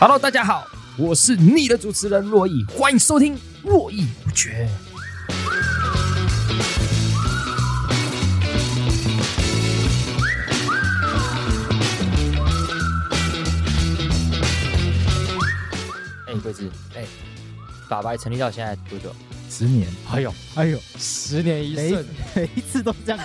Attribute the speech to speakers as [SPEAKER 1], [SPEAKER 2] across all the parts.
[SPEAKER 1] Hello，大家好，
[SPEAKER 2] 我
[SPEAKER 3] 是你的主持人洛毅，欢迎收听若毅不绝。哎，桂子，哎，法白成立到现在多久？
[SPEAKER 4] 十年？哎呦，哎呦，十年一瞬，每一 次都这样。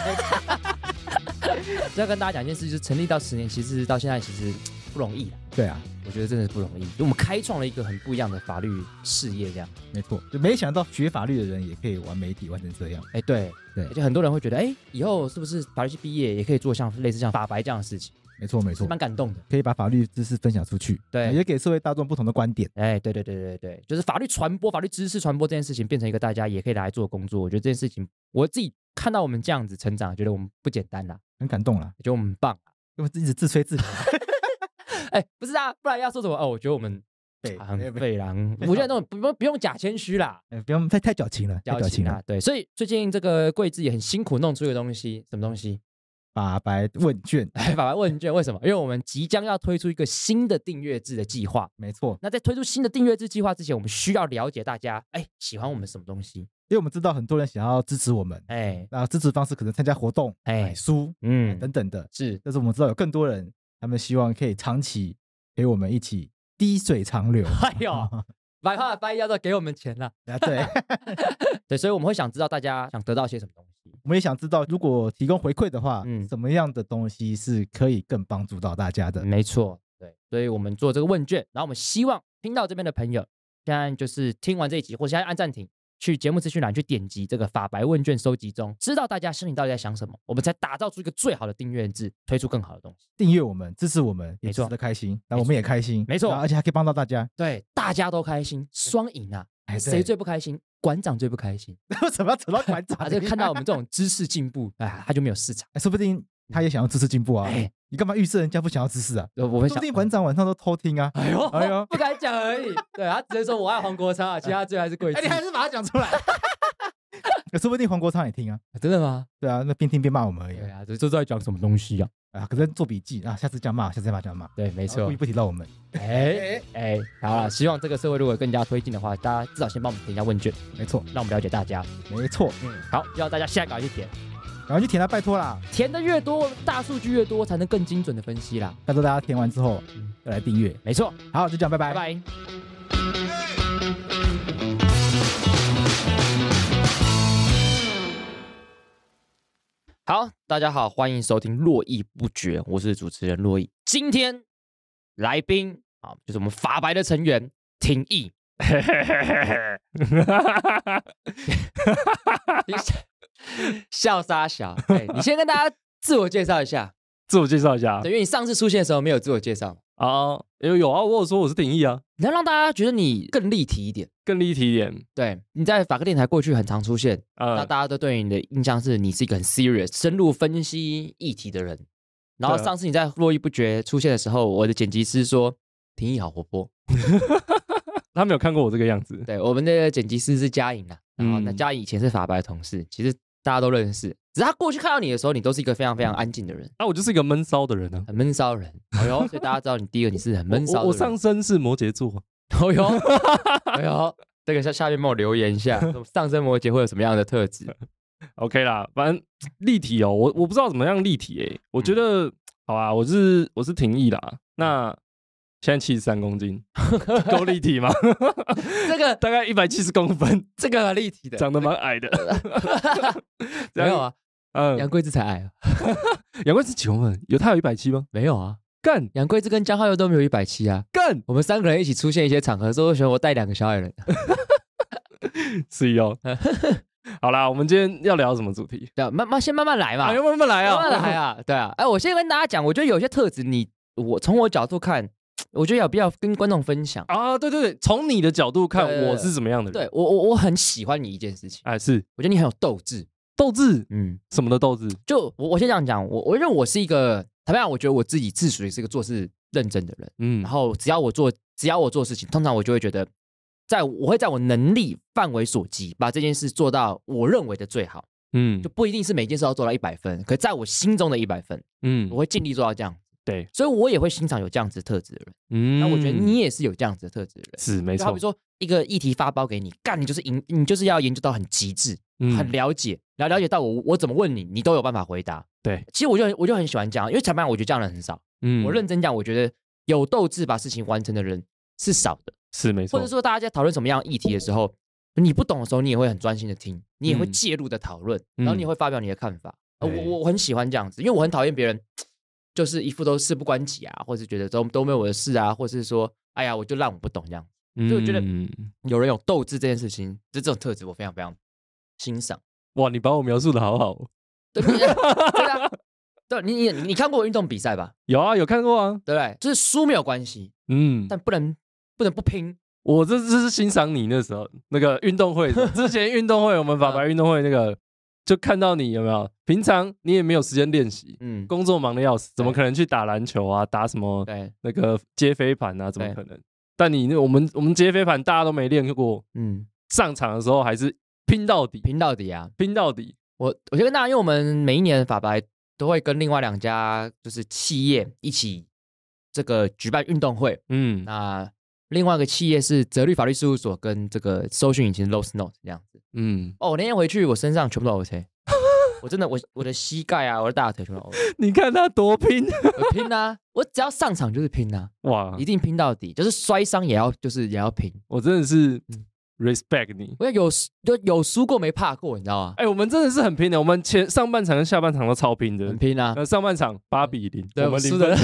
[SPEAKER 3] 要跟大家讲一件事，就是成立到十年，其实到现在其实不容易对啊。我觉得真的不容易，我们开创了一个
[SPEAKER 4] 很不一样的法律事业，这样没错。就没想到学法律的人也可以玩媒体玩成这样，哎，对对。而且很多人会觉得，哎，以后是不是法律系毕业也可以做像类似像法白这样的事情？没错没错，蛮感动的，可以把法律知识分享出去，对，也给社会大众不同的观点。
[SPEAKER 3] 哎，对对对对对，就是法律传播、法律知识传播这件事情变成一个大家也可以来做工作。我觉得这件事情，我自己看到我们这样子成长，觉得我们不简单啦，很感动了，觉得我们棒
[SPEAKER 4] 因为一直自吹自擂。
[SPEAKER 3] 哎，不是啊，不然要说什么？哦，我觉得我们北狼北狼，我觉得
[SPEAKER 4] 那种不不用假谦虚啦，不用太太矫情了，矫情了。对，所
[SPEAKER 3] 以最近这个贵子也很辛苦弄出一个东西，什么东西？法白问卷。哎，法白问卷为什么？因为我们即将要推出一个新的订阅制的计划。没错。那在推出新的订阅制计划之前，我们需要了解大家哎喜欢我们什么东西？
[SPEAKER 4] 因为我们知道很多人想要支持我们，哎，那支持方式可能参加活动，哎，书，嗯，等等的。是。但是我们知道有更多人。他们希望可以长期陪我们一起滴水长流。哎
[SPEAKER 3] 呦，买花的花艺要给我们钱了。啊，对，对，所以我们会想知道大家
[SPEAKER 4] 想得到些什么东西。我们也想知道，如果提供回馈的话，嗯，什么样的东西是可以更帮助到大家的？没错，对，
[SPEAKER 3] 所以我们做这个问卷，然后我们希望听到这边的朋友，现在就是听完这一集，或者现在按暂停。去节目资讯栏去点击这个法白问卷收集中，知道大家心里到底在想什么，我们才打造出一个最好的订阅制，推出更好的东
[SPEAKER 4] 西。订阅我们，支持我们，也值得开心，那我们也开心，没错，而且还可以帮到大家。
[SPEAKER 3] 对，大家都开心，双赢
[SPEAKER 4] 啊！谁最不开心？馆长最不开心，
[SPEAKER 3] 为什么要扯到馆长？就看到我们这种
[SPEAKER 4] 知识进步，哎，他就没有市场，说不定他也想要知识进步啊。你干嘛预设人家不想要知识啊？我注定馆长晚上都偷听啊！哎呦哎呦，不
[SPEAKER 3] 敢讲而已。对他只能说我爱黄国昌啊，其他最还是贵。你还是把它讲出来，
[SPEAKER 4] 说不定黄国昌也听啊！真的吗？对啊，那边听边骂我们而已。对啊，这在讲什么东西啊？啊，可是做笔记啊，下次讲骂，下次讲骂。对，没错，故意不提到我们。哎哎，好了，希望
[SPEAKER 3] 这个社会如果更加推进的话，大家至少先帮我们填一下问卷。没错，让我们了解大家。没错，嗯，好，希望大家下稿去填。
[SPEAKER 4] 然后就填啦，拜托啦！填的越多，大数据越多，才能更精准的分析啦。拜托大家填完之后，要来订阅，没错。好，就这样，拜拜拜拜。
[SPEAKER 3] 好，大家好，欢迎收听《络绎不绝》，我是主持人络绎。今天来宾啊，就是我们法白的成员，廷意。笑杀小，你先跟大家自我介绍一下，自我介绍一下。等于你上次出现的时候没有自我介绍啊，有有啊，我说我是廷义啊，你要让大家觉得你更立体一点，更立体一点。对，你在法克电台过去很常出现，那大家都对你的印象是你是一个很 serious、深入分析议题的人。然后上次你在络绎不绝出现的时候，我的剪辑师说廷义好活泼，他没有看过我这个样子。对，我们的剪辑师是嘉颖啊。然后呢，嘉颖以前是法白的同事，其实。大家都认识，只是他过去看到你的时候，你都是一个非常非常安静的人。那我就是一个闷骚的人呢，很闷骚人。哎呦，所以大家知道你第一个你是很闷骚。我上
[SPEAKER 1] 身是摩羯座。哎呦，哎呦，这个下下面帮我留言一下，上身摩羯会有什么样的特质？OK 啦，反正立体哦，我我不知道怎么样立体诶。我觉得，好啊，我是我是廷义啦。那。现在七十三公斤，够立体吗？这个 大概一百七十公分，这个立体的，长得蛮矮的。没有啊，嗯，杨贵子才矮。杨贵子几公分？有他有一百
[SPEAKER 3] 七吗？没有啊。干，杨贵子跟江浩佑都没有一百七啊。干，我们三个人一起出现一些场合，所以我欢我带两个小矮人。是哦。好啦，我们今天要聊什么主题？要慢慢先慢慢来嘛。哎慢慢来啊，慢慢来啊。对啊。哎，我先跟大家讲，我觉得有些特质，你我从我角度看。我觉得有必要跟观众分享啊！对对对，从你的角度看，我是怎么样的人？对我我我很喜欢你一件事情。哎，是，我觉得你很有斗志，斗志，嗯，什么的斗志？就我我先这样讲，我我认为我是一个，坦白讲，我觉得我自己自属于是一个做事认真的人，嗯，然后只要我做，只要我做事情，通常我就会觉得，在我会在我能力范围所及，把这件事做到我认为的最好，嗯，就不一定是每件事要做到一百分，可是在我心中的一百分，嗯，我会尽力做到这样。对，所以我也会欣赏有这样子特质的人。嗯，那我觉得你也是有这样子的特质的人，
[SPEAKER 5] 是
[SPEAKER 2] 没错。好，比如说
[SPEAKER 3] 一个议题发包给你干，你就是研，你就是要研究到很极致，很了解，然后了解到我我怎么问你，你都有办法回答。对，其实我就我就很喜欢这样，因为裁判我觉得这样人很少。嗯，我认真讲，我觉得有斗志把事情完成的人是少的，是没错。或者说大家在讨论什么样议题的时候，你不懂的时候，你也会很专心的听，你也会介入的讨论，然后你也会发表你的看法。我我我很喜欢这样子，因为我很讨厌别人。就是一副都事不关己啊，或者觉得都都没我的事啊，或是说，哎呀，我就烂，我不懂这样。就我觉得有人有斗志这件事情，这种特质我非常非常欣赏。哇，
[SPEAKER 1] 你把我描述的好好。对不对
[SPEAKER 3] 啊，对 你你你看过我运动比赛吧？
[SPEAKER 1] 有啊，有看过啊，
[SPEAKER 3] 对不对？就是输没有关系，嗯，但不能不能不拼。
[SPEAKER 1] 我这这是欣赏你那时候那个运动会之前运动会，我们法白运动会那个。就看到你有没有？平常你也没有时间练习，嗯，工作忙的要死，怎么可能去打篮球啊？打什么？对，那个接飞盘啊，怎么可能？但你那我们我们接飞盘，大家都没练过，嗯，上场的时候还是拼到底，拼到底啊，拼
[SPEAKER 3] 到底！我我先跟大家，因为我们每一年法白都会跟另外两家就是企业一起这个举办运动会，嗯，那。另外一个企业是泽律法律事务所跟这个搜寻引擎 Lose Note 这样子。嗯，哦，我那天回去，我身上全部都 OK，我真的，我我的膝盖啊，我的大腿全部 OK。你看他多拼，拼啊！我只要上场就是拼啊！哇，一定拼到底，就是摔伤也要，就是也要拼。我真的是 respect 你，我有有有输过，没怕过，你知
[SPEAKER 1] 道吗？哎，我们真的是很拼的，我们前上半场跟下半场都超拼的，很拼啊！上半场八比零，我们输的，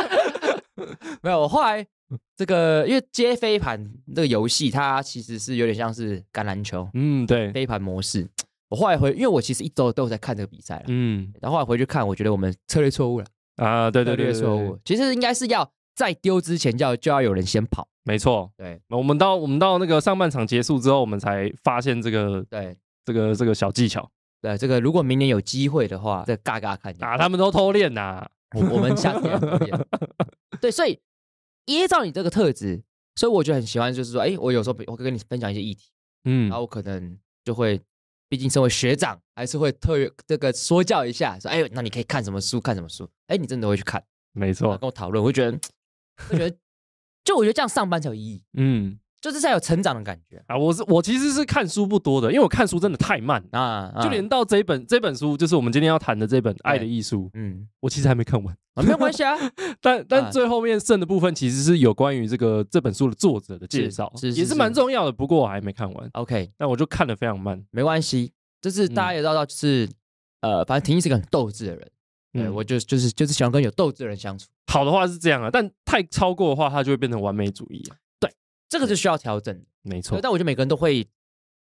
[SPEAKER 3] 没有我来 这个因为接飞盘这个游戏，它其实是有点像是橄榄球，嗯，对，飞盘模式。我后来回，因为我其实一周都有在看这个比赛了，嗯，然后来回去看，我觉得我们策略错误了
[SPEAKER 1] 啊，对对对，错误。其实应该是要在丢之前，就要就要有人先跑，没错，对。那我们到我们到那个上半场结束之后，我们才发现这个，对，这个这个小技巧，对，这个如果明年有机会的话，再嘎嘎看。啊，他们都偷练呐，
[SPEAKER 3] 我我们夏天 对，所以。捏造你这个特质，所以我就很喜欢，就是说，哎，我有时候我跟你分享一些议题，嗯，然后我可能就会，毕竟身为学长，还是会特这个说教一下，说，哎，那你可以看什么书，看什么书，哎，你
[SPEAKER 1] 真的会去看，没错，跟我讨论，我会觉得，我觉
[SPEAKER 3] 得，就我觉得这样上班才有意义，嗯。就是在有成长的感
[SPEAKER 1] 觉啊！我是我其实是看书不多的，因为我看书真的太慢啊。就连到这本这本书，就是我们今天要谈的这本《爱的艺术》。嗯，我其实还没看完，没有关系啊。但但最后面剩的部分其实是有关于这个这本书的作者
[SPEAKER 5] 的介绍，也是蛮重
[SPEAKER 1] 要的。不过我还没看完。OK，那我就看的非常慢，没关系。
[SPEAKER 3] 就是大家也知道，就是呃，反正婷婷是个很斗志的人。嗯，我就就是就是喜欢跟有斗志的人相处。好的话是这样啊，但太超过的话，他就会变成完美主义啊。这个是需要调整，没错。但我觉得每个人都会，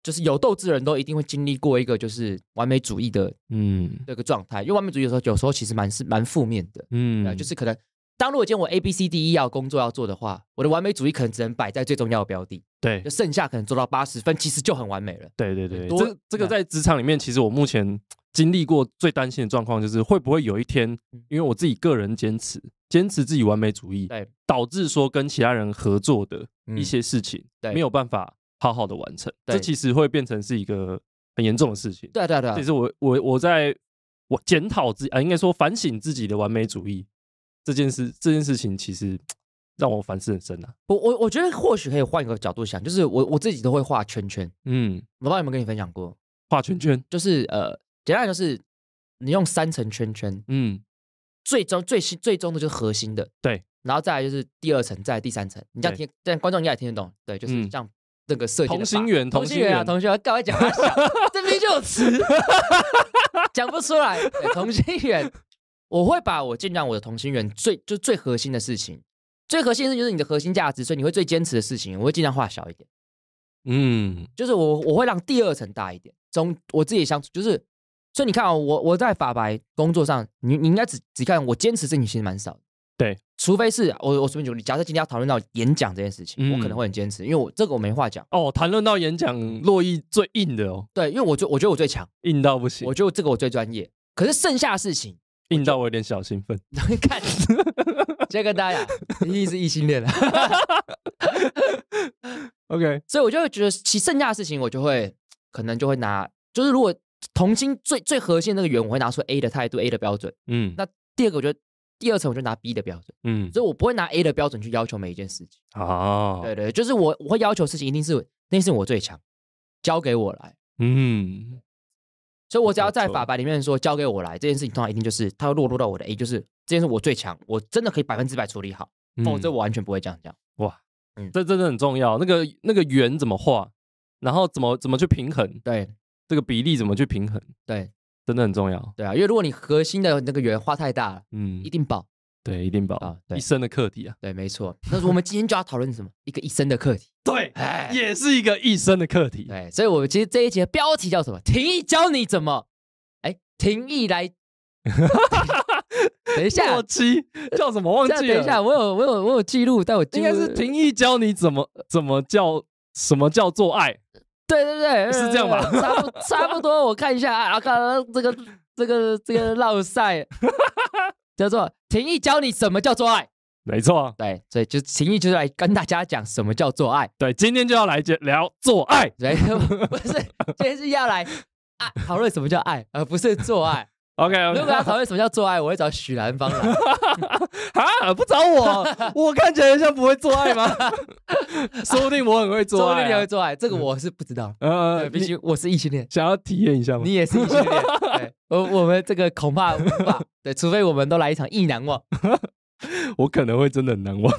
[SPEAKER 3] 就是有斗志的人，都一定会经历过一个就是完美主义的，嗯，这个状态。因为完美主义的时候，有时候其实蛮是蛮负面的，嗯，就是可能，当如果天我 A B C D E 要工作要做的话，我的完美主义可能只能摆在
[SPEAKER 1] 最重要的标的，对，就
[SPEAKER 3] 剩下可能做到
[SPEAKER 1] 八十分，其实就很完美了。对对对，
[SPEAKER 2] 这
[SPEAKER 3] 这个在
[SPEAKER 1] 职场里面，其实我目前经历过最担心的状况，就是会不会有一天，因为我自己个人坚持。坚持自己完美主义，导致说跟其他人合作的一些事情没有办法好好的完成，这其实会变成是一个很严重的事情。对对对，其实我我我在我检讨自啊，应该说反省自己的完美主义这件事，这件事情其实让我反思很深的。
[SPEAKER 3] 我我我觉得或许可以换一个角度想，就是我我自己都会画圈圈。嗯，我大有没有跟你分享过画圈圈？就是呃，简单就是你用三层圈圈。嗯。最终、最最最终的就是核心的，对，然后再来就是第二层，来第三层，你这样听，但观众应该也听得懂，对，就是像那个设计同心圆，同心圆，啊，同学们各位讲话这边就有词，讲不出来，同心圆，我会把我尽量我的同心圆最就最核心的事情，最核心的就是你的核心价值，所以你会最坚持的事情，我会尽量画小一点，嗯，就是我我会让第二层大一点，中我自己相处就是。所以你看啊，我我在法白工作上，你你应该只只看我坚持事情其实蛮少的。对，除非是我我随便举例，假设今天要讨论到演讲这件事情，我可能会很坚持，因为我这个我没话讲。哦，
[SPEAKER 1] 谈论到演讲，洛伊最硬的
[SPEAKER 3] 哦。对，因为我就我觉得我最强，硬到不行。我觉得这个我最专业。可是剩下事情，硬到我有点小兴奋。你看，这个大家，你是异性恋了？OK，所以我就会觉得，其剩下的事情，我就会可能就会拿，就是如果。同心最最核心那个圆，我会拿出 A 的态度、A 的标准。嗯，那第二个，我觉得第二层，我就拿 B 的标准。嗯，所以我不会拿 A 的标准去要求每一件事情。
[SPEAKER 5] 哦，对
[SPEAKER 3] 对，就是我我会要求事情一定是那，是我最强，交给我来。
[SPEAKER 5] 嗯，
[SPEAKER 3] 所以我只要在法白里面说交给我来，这件事情通常一定就是它会落入到我的 A，就是这件事
[SPEAKER 1] 我最强，我真的可以百分之百处理好，否则我完
[SPEAKER 3] 全不会这样讲。
[SPEAKER 1] 哇，这真的很重要。那个那个圆怎么画，然后怎么怎么去平衡？对。这个比例怎么去平衡？对，真的很重要。对啊，因为如果你核心的那个圆画太大了，嗯，一定爆。对，一定爆啊！一生的课题啊。
[SPEAKER 3] 对，没错。那我们今天就要讨论什么？一个一生的课题。
[SPEAKER 1] 对，哎，也是一个一生的课
[SPEAKER 3] 题。对，所以我其实这一节标题叫什么？婷义教你怎么？哎，婷义来。等一下，
[SPEAKER 1] 期叫什么？忘记。等一下，
[SPEAKER 3] 我有，我有，我有记录。但我应该是廷
[SPEAKER 1] 义教你怎么怎么叫什么叫做爱。
[SPEAKER 3] 对对对，是这样吧？差不差不多，我看一下啊，刚刚这个这个这个绕赛叫做“情谊”，教你什么叫做爱？没错，对，所以就情谊就是来跟大家讲什么叫做
[SPEAKER 1] 爱。对，今天就要来聊做爱，不是，
[SPEAKER 3] 今天是要来啊讨论什么叫爱，而不是做爱。OK，如果要讨论什么叫做爱，我会找许兰芳。
[SPEAKER 1] 啊，不找我，
[SPEAKER 3] 我看起
[SPEAKER 1] 来像不会做爱吗？
[SPEAKER 4] 说不定我很会做，爱、说不定你会做爱，这个我是不知道。
[SPEAKER 3] 呃，毕竟我是异性恋，想要体验一下吗？你也是异性恋，我我们这个恐怕，对，除非我们都来一场意难忘。
[SPEAKER 4] 我可能会真的很难忘。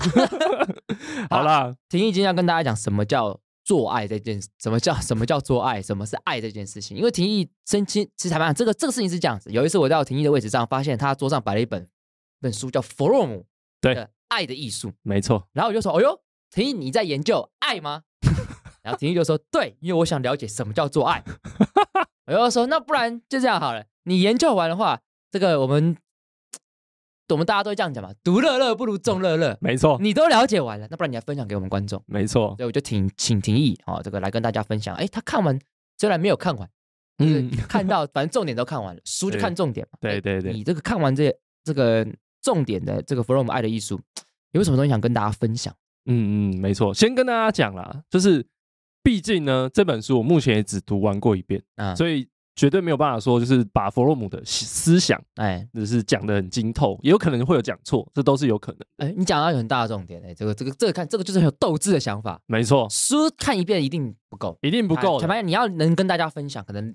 [SPEAKER 3] 好啦，婷义今天要跟大家讲什么叫。做爱这件什么叫什么叫做爱？什么是爱这件事情？因为庭义生请其实裁判这个这个事情是这样子。有一次我在庭义的位置上，发现他桌上摆了一本本书叫《From》对《爱
[SPEAKER 1] 的艺术》没错。
[SPEAKER 3] 然后我就说：“哦哟，庭义你在研究爱吗？”然后庭义就说：“对，因为我想了解什么叫做爱。”我就说：“那不然就这样好了，你研究完的话，这个我们。”我们大家都这样讲嘛，独乐乐不如众乐乐。没错，你都了解完了，那不然你还分享给我们观众？没错，以我就挺请听议啊，这个来跟大家分享。哎，他看完虽然没有看完，嗯，看到 反正重点都看完了，书就看重点嘛。对对对，你这个看完这这个重点的这个《From 爱的艺术》，有什么东西想跟大家分享？嗯嗯，没错，先跟大家
[SPEAKER 1] 讲啦，就是毕竟呢，这本书我目前也只读完过一遍，啊，所以。绝对没有办法说，就是把弗洛姆的思想，哎，只是讲的很精透，也有可能会有讲错，这都是有可能。哎，你讲到有很大的重点，哎，这个这个这个看，这个就是很有斗志的想法。
[SPEAKER 3] 没错，书看一遍一定不够，一定不够。坦白讲，你要能跟大家分享，可能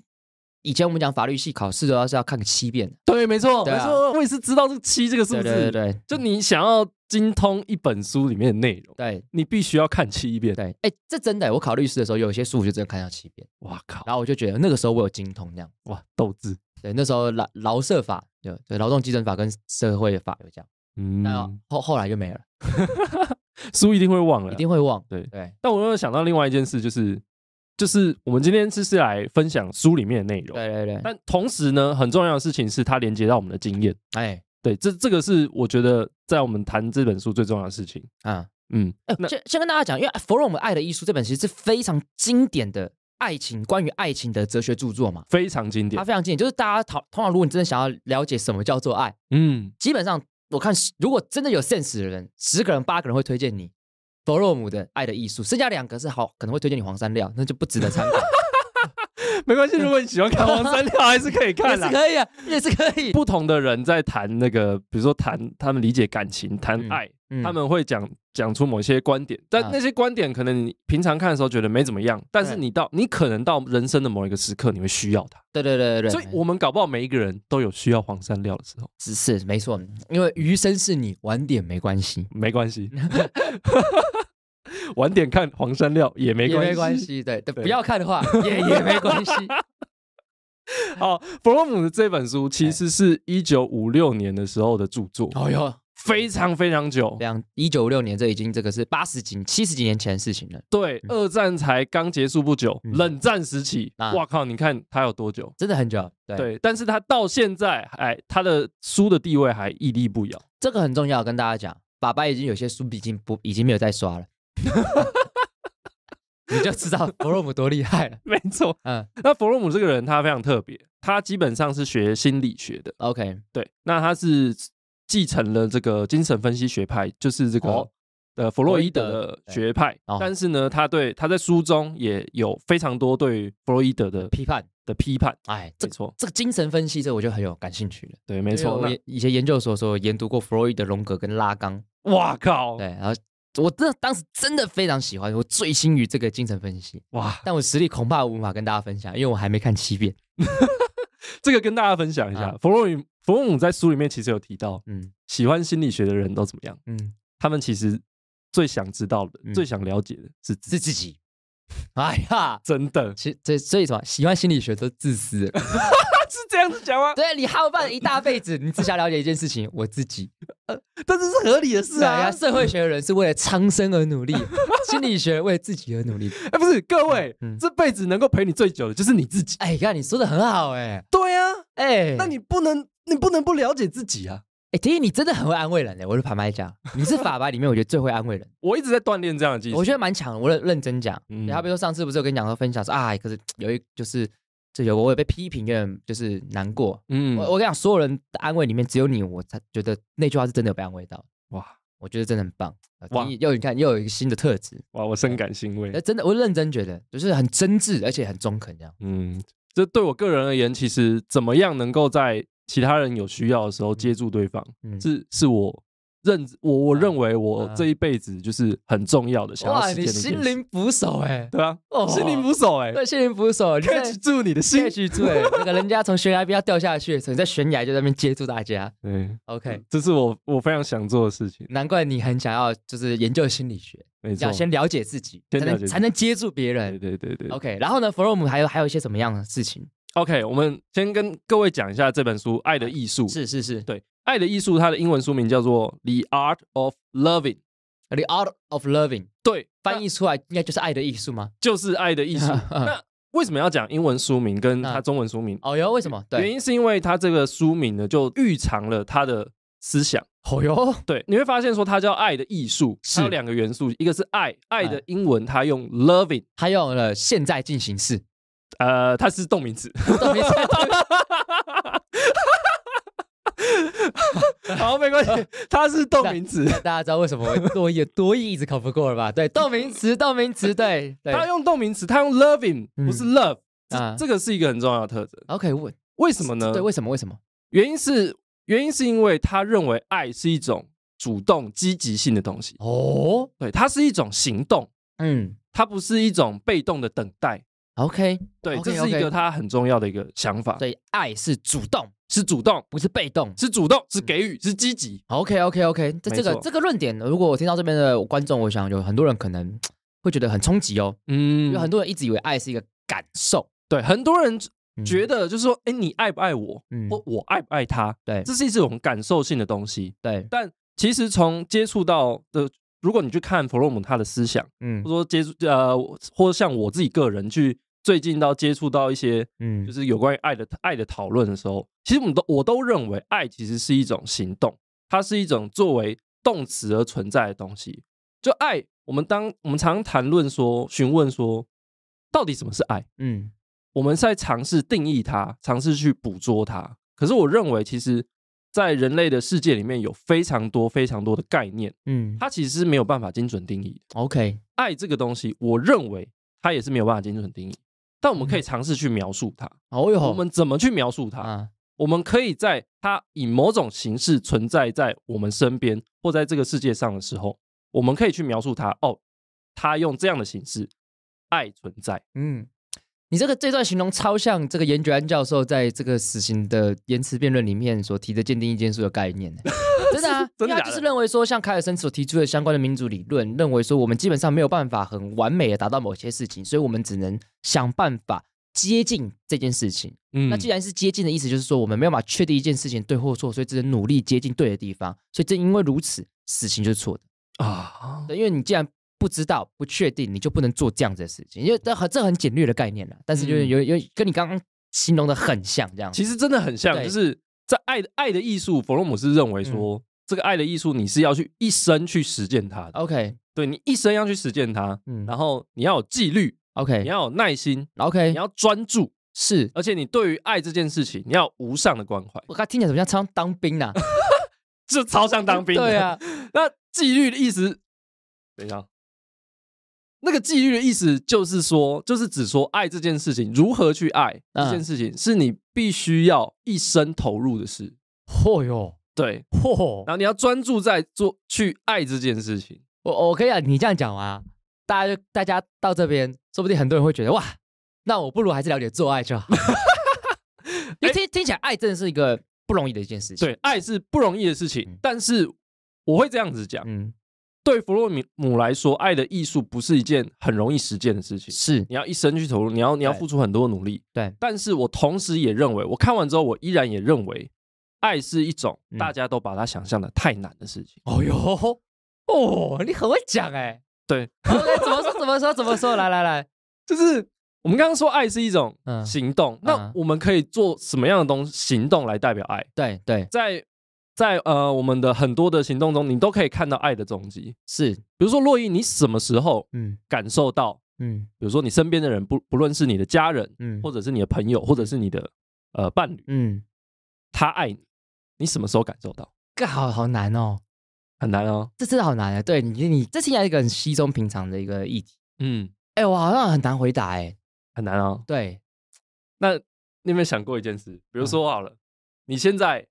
[SPEAKER 3] 以前我们讲法律系考试，都要是要看个七遍
[SPEAKER 1] 对，没错，没错，我也是知道这七这个数字。对对
[SPEAKER 3] 对，就你想要。精通一本书里面的内容，对你必须要看七遍。对，哎，这真的，我考律师的时候，有一些书我就真的看要七遍。哇靠！然后我就觉得那个时候我有精通这样。哇，斗志。对，那时候劳劳社法有，劳动基准法跟社会法有这样。
[SPEAKER 1] 嗯。那后后来就没了，书一定会忘了，一定会忘。对对。但我又想到另外一件事，就是就是我们今天是是来分享书里面的内容。对对对。但同时呢，很重要的事情是它连接到我们的经验。哎。对，这这个是我觉得在我们谈这本书最重要的事情啊，
[SPEAKER 5] 嗯，
[SPEAKER 3] 先先跟大家讲，因为弗洛姆《爱的艺术》这本其实是非常经典的爱情，关于爱情的哲学著作嘛，非常经典，它非常经典，就是大家讨通常，如果你真的想要了解什么叫做爱，嗯，基本上我看如果真的有现实的人，十个人八个人会推荐你弗洛姆的《爱的艺术》，剩下两个是好可能会推荐你黄山料，那就不值得参考。
[SPEAKER 1] 没关系，如果你喜欢看黄山料，还是可以看，也是可以啊，也是可以。不同的人在谈那个，比如说谈他们理解感情、谈爱，他们会讲讲出某些观点，但那些观点可能你平常看的时候觉得没怎么样，但是你到你可能到人生的某一个时刻，你会需要它。
[SPEAKER 3] 对对对对，所以
[SPEAKER 1] 我们搞不好每一个人都有需要黄山料的时候。是是没错，
[SPEAKER 3] 因为余生是你，晚点没关系，没关系。晚点看
[SPEAKER 1] 黄山料也没关系，没关系。
[SPEAKER 3] 对，对不要看的话也也没关
[SPEAKER 2] 系。
[SPEAKER 1] 好，弗洛姆的这本书其实是一九五六年的时候的著作。哎呦，非常非常久，两一九五六年，这已经这个是八十几、七十几年前的事情了。对，二战才刚结束不久，冷战时期。哇靠，你看它有多久？真的很久。对，但是他到现在，哎，他的书的地位还屹立不摇。
[SPEAKER 3] 这个很重要，跟大家讲。爸爸已经有些书已经不已经没有在刷了。
[SPEAKER 1] 你就知道弗洛姆多厉害了，没错。嗯，那弗洛姆这个人他非常特别，他基本上是学心理学的。OK，对，那他是继承了这个精神分析学派，就是这个呃弗洛伊德的学派。但是呢，他对他在书中也有非常多对弗洛伊德的批判的批判。哎，没错，
[SPEAKER 3] 这个精神分析这我就很有感兴趣了。
[SPEAKER 1] 对，没错，以前研究所时候研读过
[SPEAKER 3] 弗洛伊德、荣格跟拉冈。哇靠！对，然后。我真的当时真的非常喜欢，我醉心于这个精神分析。哇！但我实力恐怕无法跟大家分享，因为我还没看七遍。
[SPEAKER 1] 这个跟大家分享一下，弗洛姆，弗洛姆在书里面其实有提到，嗯，喜欢心理学的人都怎么样？嗯，他们其实最想知道的、最想了解的是自己。哎呀，真的，其这所以什么？喜欢心理学都自私。
[SPEAKER 3] 是这样子讲吗？对你耗饭一大辈子，你只想了解一件事情，我自己，但这是合理的事啊。社会学的人是为了苍生而努力，心理学为自己而努力。哎，不是，各位，这辈子能够陪你最久的就是你自己。哎呀，你说的很好，哎，对啊，哎，那
[SPEAKER 1] 你不能，你不能不了解自己啊。
[SPEAKER 3] 哎，天意，你真的很会安慰人哎，我是旁白讲，你是法吧里面我觉得最会安慰人。我一直在锻炼这样的技术，我觉得蛮强。我认认真讲，然后比如说上次不是有跟你讲说分享说，啊，可是有一就是。有我有被批评，有人就是难过。嗯，我我跟你讲，所有人的安慰里面，只有你我才觉得那句话是真的有被安慰到。哇，我觉得真的很棒。哇，又你看又有一个新的特质。哇，我深感欣慰。真的，我认真觉得就是很真挚，而且很中肯这样。
[SPEAKER 1] 嗯，这对我个人而言，其实怎么样能够在其他人有需要的时候接住对方，是是我。认我我认为我这一辈子就是很重要的哇！你心
[SPEAKER 3] 灵捕手哎，对啊，哦，心灵
[SPEAKER 1] 捕手哎，对，心灵捕手，接住你的心，接住哎，
[SPEAKER 3] 那个人家从悬崖边要掉下去，你在悬崖就在那边接住大家。对，OK，这是我我非常想做的事情。难怪你很想要，就是研究心理学，要先了解自己，才能才能
[SPEAKER 1] 接住别人。对对对，OK。
[SPEAKER 3] 然后呢，弗洛姆还有还有一些什么样的事
[SPEAKER 1] 情？OK，我们先跟各位讲一下这本书《爱的艺术》。是是是，对。爱的艺术，它的英文书名叫做《The Art of Loving》，The Art of Loving，对，翻译出来应该就是爱的艺术吗？就是爱的艺术。那为什么要讲英文书名跟它中文书名？哦哟，为什么？原因是因为它这个书名呢，就预藏了他的思想。哦哟，对，你会发现说它叫爱的艺术，是有两个元素，一个是爱，爱的英文它用 loving，它用了现在进行式，呃，它是动名词。
[SPEAKER 3] 好，没关系。它 是动名词，大家知道为什么多义多义一直考不过了吧？对，动名词，动名
[SPEAKER 1] 词，对。他用动名词，他用 loving 不是 love 啊，这个是一个很重要的特征。OK，为为什么呢？对，为什么？为什么？原因是原因是因为他认为爱是一种主动积极性的东西哦，对，它是一种行动，嗯，它不是一种被动的等待。OK，对，这是一个他很重要的一个想法，对，爱是主动。是主动，不是被动；是主动，是给予，是积极。
[SPEAKER 3] OK，OK，OK。这这个这个论点，如果我听到这边的观众，我想有很多人可能会觉得
[SPEAKER 1] 很冲击哦。嗯，有很多人一直以为爱是一个感受，对，很多人觉得就是说，哎，你爱不爱我？我我爱不爱他？对，这是一种感受性的东西。对，但其实从接触到的，如果你去看弗洛姆他的思想，嗯，或者说接触呃，或者像我自己个人去。最近到接触到一些，嗯，就是有关于爱的爱的讨论的时候，其实我们都我都认为，爱其实是一种行动，它是一种作为动词而存在的东西。就爱，我们当我们常谈论说、询问说，到底什么是爱？嗯，我们在尝试定义它，尝试去捕捉它。可是我认为，其实，在人类的世界里面有非常多非常多的概念，嗯，它其实是没有办法精准定义。的。OK，爱这个东西，我认为它也是没有办法精准定义。但我们可以尝试去描述它。哦哟，我们怎么去描述它？我们可以在它以某种形式存在在我们身边或在这个世界上的时候，我们可以去描述它。哦，它用这样的形式爱存在。嗯，你这个这段形容超像这个严爵安教
[SPEAKER 3] 授在这个死刑的言辞辩论里面所提的鉴定意见书的概念。
[SPEAKER 5] 真的啊，
[SPEAKER 2] 真的就是认
[SPEAKER 3] 为说，像凯尔森所提出的相关的民主理论，认为说我们基本上没有办法很完美的达到某些事情，所以我们只能想办法接近这件事情。嗯，那既然是接近的意思，就是说我们没有办法确定一件事情对或错，所以只能努力接近对的地方。所以正因为如此，死刑就是错的啊。对，因为你既然不知道、不确定，你就不能做这样子的事情。因为这很这很简略的概念了，但是就是有有跟你刚刚形容的很
[SPEAKER 1] 像这
[SPEAKER 5] 样。其实真的很像，就是。
[SPEAKER 1] 在爱的爱的艺术，弗洛姆斯认为说，这个爱的艺术，你是要去一生去实践它的。OK，对你一生要去实践它，嗯，然后你要有纪律，OK，你要有耐心，OK，你要专注，是，而且你对于爱这件事情，你要无上的关怀。我刚听起来怎么像 超像当兵呢？这超像当兵。对啊，那纪律的意思，等一下。那个纪律的意思就是说，就是指说爱这件事情，如何去爱这件事情，是你必须要一生投入的事。嚯哟，对，嚯，然后你要专注在做去爱这件事情。我我可以啊，你这样讲啊，大家大
[SPEAKER 3] 家到这边，说不定很多人会觉得哇，那我不如还是了解做爱就好，
[SPEAKER 1] 因为听听起来爱真的是一个不容易的一件事情。对，爱是不容易的事情，但是我会这样子讲，嗯。对弗洛姆来说，爱的艺术不是一件很容易实践的事情。是，你要一生去投入，你要你要付出很多努力。对，但是我同时也认为，我看完之后，我依然也认为，爱是一种大家都把它想象的太难的事情。哦哟，
[SPEAKER 3] 哦，你很会讲哎。对，怎么说？怎么说？怎么说？来来来，
[SPEAKER 1] 就是我们刚刚说，爱是一种行动，那我们可以做什么样的东行动来代表爱？对对，在。在呃，我们的很多的行动中，你都可以看到爱的踪迹。是，比如说洛伊，你什么时候嗯感受到嗯，比如说你身边的人不不论是你的家人，嗯，或者是你的朋友，或者是你的呃伴侣，嗯，他爱你，你什么时候感受到？
[SPEAKER 3] 好好难哦，很难哦，这真的好难啊！对，你你这听起来一个很稀松平常的一个议题。嗯，哎，我好像很难回答哎，很难哦。
[SPEAKER 1] 对，那你有没有想过一件事？比如说好了，你现在。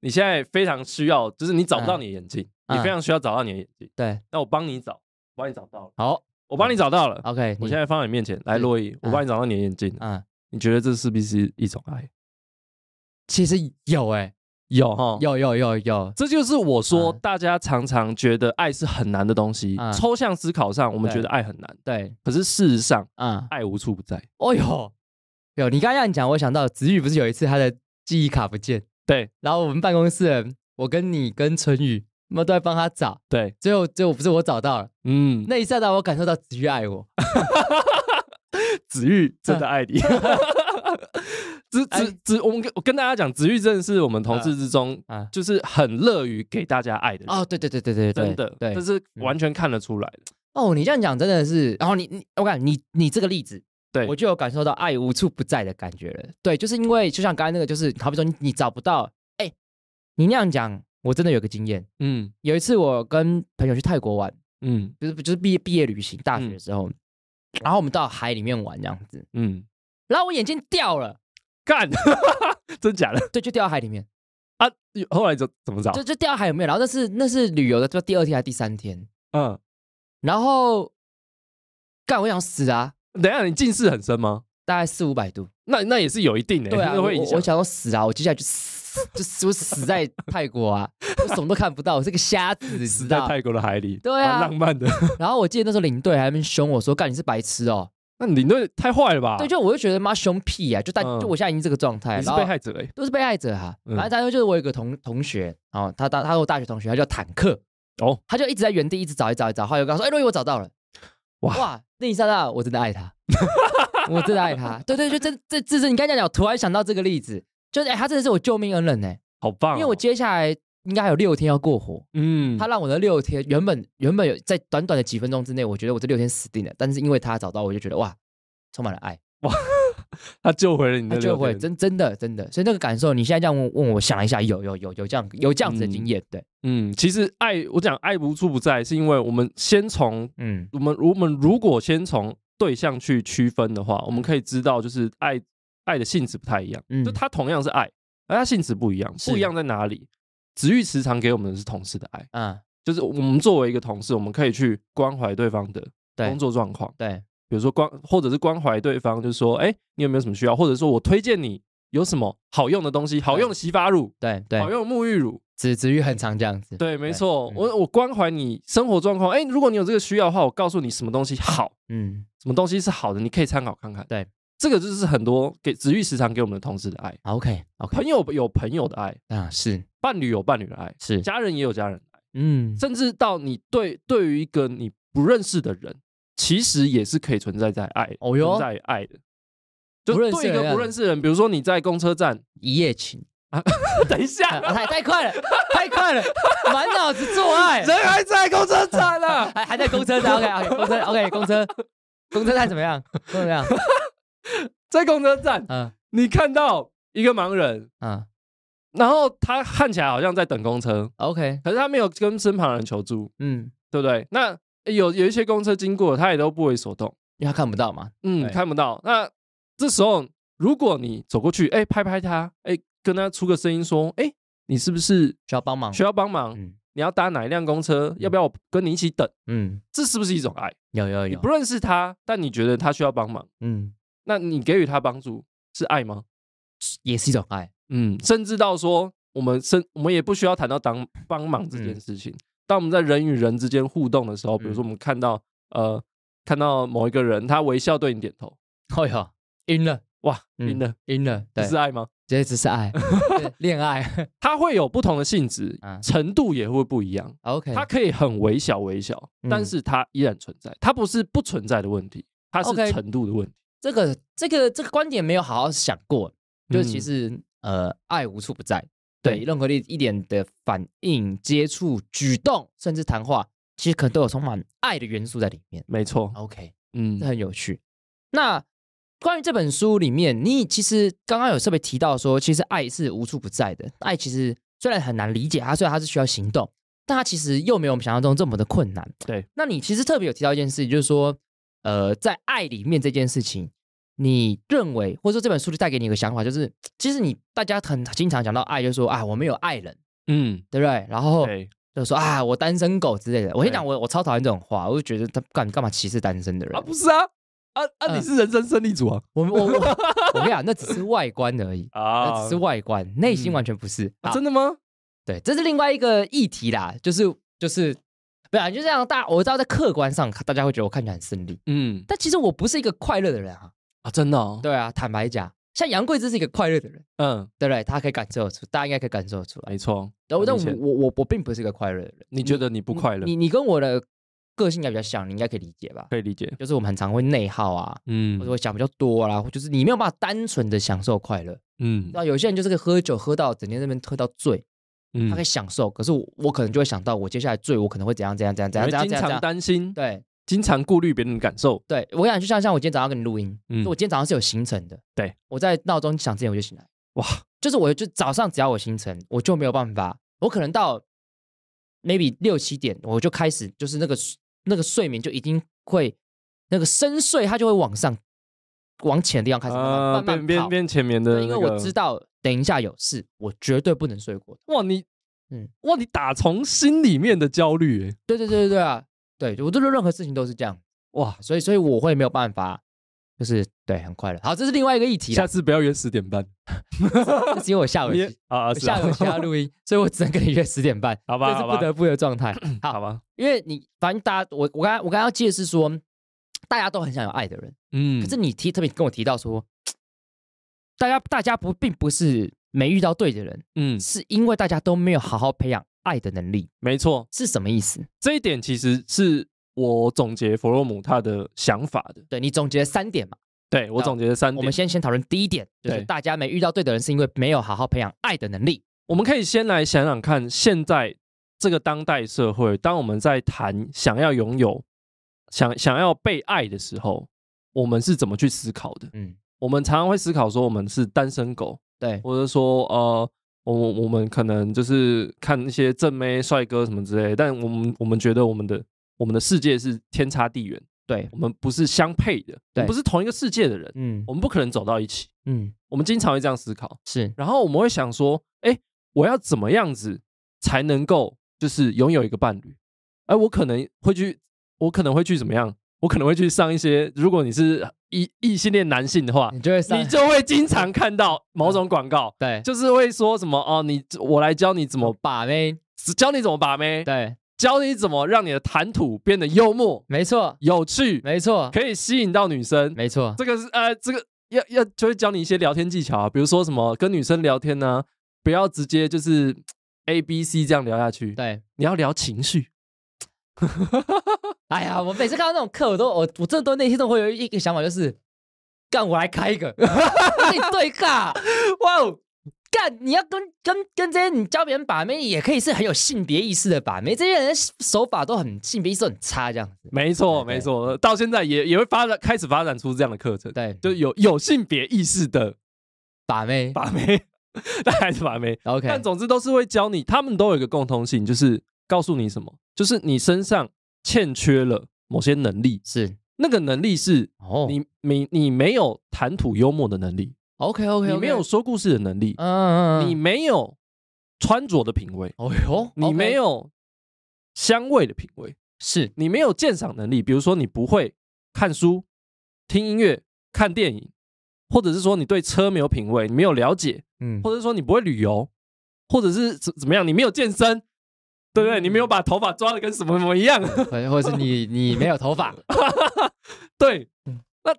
[SPEAKER 1] 你现在非常需要，就是你找不到你的眼镜，你非常需要找到你的眼镜。对，那我帮你找，我帮你找到了。好，我帮你找到了。OK，我现在放在你面前来，洛伊，我帮你找到你的眼镜。嗯，你觉得这是不是一种爱？其实有诶，有哈，有有有有，这就是我说大家常常觉得爱是很难的东西。抽象思考上，我们觉得爱很难。对，可是事实上，嗯，爱无处不在。哦呦，有你刚刚让你讲，我想到子
[SPEAKER 3] 玉不是有一次他的记忆卡不见？对，然后我们办公室，我跟你跟陈宇，我们都在帮他找。对，最后最后不是我找到了，嗯，那一刹那我感受到子玉爱我，
[SPEAKER 1] 子玉真的爱你，子子子，我跟我跟大家讲，子玉真的是我们同事之中，就是很乐于给大家爱的人。哦，对对对对对，真的，这是完全看得出来的。
[SPEAKER 3] 哦，你这样讲真的是，然后你你我感你你这个例子。对，我就有感受到爱无处不在的感觉了。对，就是因为就像刚才那个，就是好比说你你找不到，哎，你那样讲，我真的有个经验。嗯，有一次我跟朋友去泰国玩，嗯，就是就是毕业毕业旅行，大学的时候，然后我们到海里面玩这样子，嗯，然后我眼镜掉了，干，真假的？对，就掉到海里面啊。后来怎怎么找？就就掉海有没有？然后那是那是旅游的，第二天还是第三天？嗯，然后干，我想死啊！等下，你近视很深吗？大概四五百度，那那也是有一定的，对啊，会影响。我想到死啊，我接下来就死，就我死在泰国啊，我什么都看不到，我是个瞎子，死在泰国的海里，对啊，浪漫的。然后我记得那时候领队还凶我说，干你是白痴哦，那领队太坏了吧？对，就我就觉得妈凶屁啊！就大就我现在已经这个状态，然后是被害者哎，都是被害者哈。反正再说就是我有个同同学，哦，他大他是我大学同学，他叫坦克哦，他就一直在原地一直找一找一找，后来又跟我说，哎，罗伊，我找到了。哇，那一刹那我真的爱他，我真的爱他，对对，就这这，这是你刚才讲，突然想到这个例子，就是哎、他真的是我救命恩人呢，好棒，因为我接下来应该还有六天要过活，嗯，他让我的六天原本原本有在短短的几分钟之内，我觉得我这六天死定了，但是因为他找到我，就觉得哇，充满了爱，哇。他救回了你，他救回真真的真的，所以那个感受，你现在这样问问，我想一下，有有有有这样有这样子的经验，
[SPEAKER 1] 对，嗯，其实爱，我讲爱无处不在，是因为我们先从，嗯，我们如我们如果先从对象去区分的话，我们可以知道，就是爱爱的性质不太一样，嗯，就它同样是爱，而它性质不一样，不一样在哪里？子欲时常给我们的是同事的爱，嗯，就是我们作为一个同事，我们可以去关怀对方的工作状况，对。比如说关或者是关怀对方，就是说，哎，你有没有什么需要？或者说我推荐你有什么好用的东西，好用的洗发乳，对对，好用沐浴乳。子子玉很常这样子，对，没错，我我关怀你生活状况。哎，如果你有这个需要的话，我告诉你什么东西好，嗯，什么东西是好的，你可以参考看看。对，这个就是很多给子玉时常给我们的同事的爱。OK，OK，朋友有朋友的爱，啊，是伴侣有伴侣的爱，是家人也有家人，嗯，甚至到你对对于一个你不认识的人。其实也是可以存在在爱，存在爱的，就对一个不认识人，比如说你在公车站一夜情啊，等一下，
[SPEAKER 3] 太太快了，太快了，满脑子做爱，人还在公车站呢，还还在公车站，OK，OK，公车，OK，公车，
[SPEAKER 1] 公车站怎么样？怎么样？在公车站，嗯，你看到一个盲人，嗯，然后他看起来好像在等公车，OK，可是他没有跟身旁人求助，嗯，对不对？那有有一些公车经过，他也都不为所动，因为他看不到嘛。嗯，看不到。那这时候，如果你走过去，哎，拍拍他，哎，跟他出个声音说，哎，你是不是需要帮忙？需要帮忙？你要搭哪一辆公车？要不要我跟你一起等？嗯，这是不是一种爱？有有有，不认识他，但你觉得他需要帮忙，嗯，那你给予他帮助是爱吗？也是一种爱，嗯，甚至到说，我们生，我们也不需要谈到当帮忙这件事情。当我们在人与人之间互动的时候，比如说我们看到呃看到某一个人，他微笑对你点头，哎呀，晕了哇，晕了晕了，这是爱吗？
[SPEAKER 3] 这只是爱，
[SPEAKER 1] 恋爱它 会有不同的性质，程度也会不一样。OK，它可以很微小微小，但是它依然存在，它不是不存在的问题，它是程度的问题。这个这个这个观点没有好好想过，就是其
[SPEAKER 3] 实呃，爱无处不在。对任何的一点的反应、接触、举动，甚至谈话，其实可能都有充满爱的元素在里面。没错，OK，嗯，这很有趣。那关于这本书里面，你其实刚刚有特别提到说，其实爱是无处不在的。爱其实虽然很难理解，它虽然它是需要行动，但它其实又没有我们想象中这么的困难。对，那你其实特别有提到一件事就是说，呃，在爱里面这件事情。你认为，或者说这本书就带给你一个想法，就是其实你大家很经常讲到爱，就说啊，我没有爱人，嗯，对不对？然后就说啊，我单身狗之类的。我跟你讲，我我超讨厌这种话，我就觉得他，干干嘛歧视单身的人啊？不是啊，
[SPEAKER 5] 啊啊，你是人生
[SPEAKER 3] 胜利组啊？我我 我跟你讲，那只是外观而已 啊，只是外观，内心完全不是。真的吗？对，这是另外一个议题啦，就是就是，不要就这样，大我知道在客观上大家会觉得我看起来很胜利，嗯，但其实我不是一个快乐的人啊。啊，真的？哦，对啊，坦白讲，像杨贵，之是一个快乐的人。嗯，对不对？他可以感受出，大家应该可以感受出来。没错。那我我我我并不是一个快乐的人。你觉得你不快乐？你你跟我的个性应该比较像，你应该可以理解吧？可以理解。就是我们很常会内耗啊，嗯，或者想比较多啦，或就是你没有办法单纯的享受快乐，嗯。那有些人就是喝酒喝到整天在那边喝到醉，他可以享受，可是我我可能就会想到我接下来醉，我可能会怎样怎样怎样怎样怎样担
[SPEAKER 1] 心。对。经常顾虑别人的感受，
[SPEAKER 3] 对我讲，就像像我今天早上跟你录音，我今天早上是有行程的，对，我在闹钟响之前我就醒来，哇，就是我就早上只要我行程，我就没有办法，我可能到 maybe 六七点，我就开始就是那个那个睡眠就一定会那个深睡，它就会往上往浅的地方开始慢慢慢慢变变
[SPEAKER 1] 浅眠的，因为我知
[SPEAKER 3] 道等一下有事，我绝对不能睡过。哇，你嗯，哇，你打从心里面的焦虑，对对对对对啊。对，我做任何事情都是这样哇，所以所以我会没有办法，就是对，很快了。好，这是另外一个议题。下次不要约十点半，是因为我下 午啊下午要录音，所以我只能跟你约十点半，好吧？这是不得不的状态，好吧，因为你反正大家，我我刚我刚刚记的是说，大家都很想有爱的人，嗯。可是你提特别跟我提到说，大家大家不并不是没遇到对的人，嗯，是因为大家都没有好好培养。爱的能力，没错，是什么意思？这一点其实是我总结弗洛姆他的想法的。对你总结三点嘛？对我总结了三，我们先先讨论第一点，就是大家没遇到对的人，
[SPEAKER 1] 是因为没有好好培养爱的能力。我们可以先来想想看，现在这个当代社会，当我们在谈想要拥有、想想要被爱的时候，我们是怎么去思考的？嗯，我们常常会思考说，我们是单身狗，对，或者说呃。我我我们可能就是看那些正妹、帅哥什么之类，但我们我们觉得我们的我们的世界是天差地远，对我们不是相配的，对，不是同一个世界的人，嗯，我们不可能走到一起，嗯，我们经常会这样思考，是，然后我们会想说，哎，我要怎么样子才能够就是拥有一个伴侣？哎，我可能会去，我可能会去怎么样？我可能会去上一些，如果你是。异异性恋男性的话，你就会你就会经常看到某种广告，对，就是会说什么哦，你我来教你怎么把妹，教你怎么把妹，对，教你怎么让你的谈吐变得幽默，没错，有趣，没错，可以吸引到女生，没错，这个是呃，这个要要就会教你一些聊天技巧啊，比如说什么跟女生聊天呢，不要直接就是 A B C 这样聊下去，对，你要聊情绪。
[SPEAKER 3] 哈哈哈哎呀，我每次看到那种课，我都我我真的内心都会有一个想法，就是干我来开一个 跟你对 尬，哇哦，干你要跟跟跟这些你教别人把妹，也可以是很有性别意识的把
[SPEAKER 1] 妹，这些人手法都很性别意识很差这样子。没错没错，到现在也也会发展开始发展出这样的课程，对，就有有性别意识的把妹把妹，对，还是把妹，OK，但总之都是会教你，他们都有一个共通性，就是。告诉你什么？就是你身上欠缺了某些能力，是那个能力是哦，你你你没有谈吐幽默的能力，OK OK，你没有说故事的能力，嗯嗯，你没有穿着的品味，哦哟，你没有香味的品味，是你没有鉴赏能力，比如说你不会看书、听音乐、看电影，或者是说你对车没有品味，你没有了解，嗯，或者是说你不会旅游，或者是怎怎么样，你没有健身。对对，你没有把头发抓的跟什么什么一样，或者是你你没有头发，对。那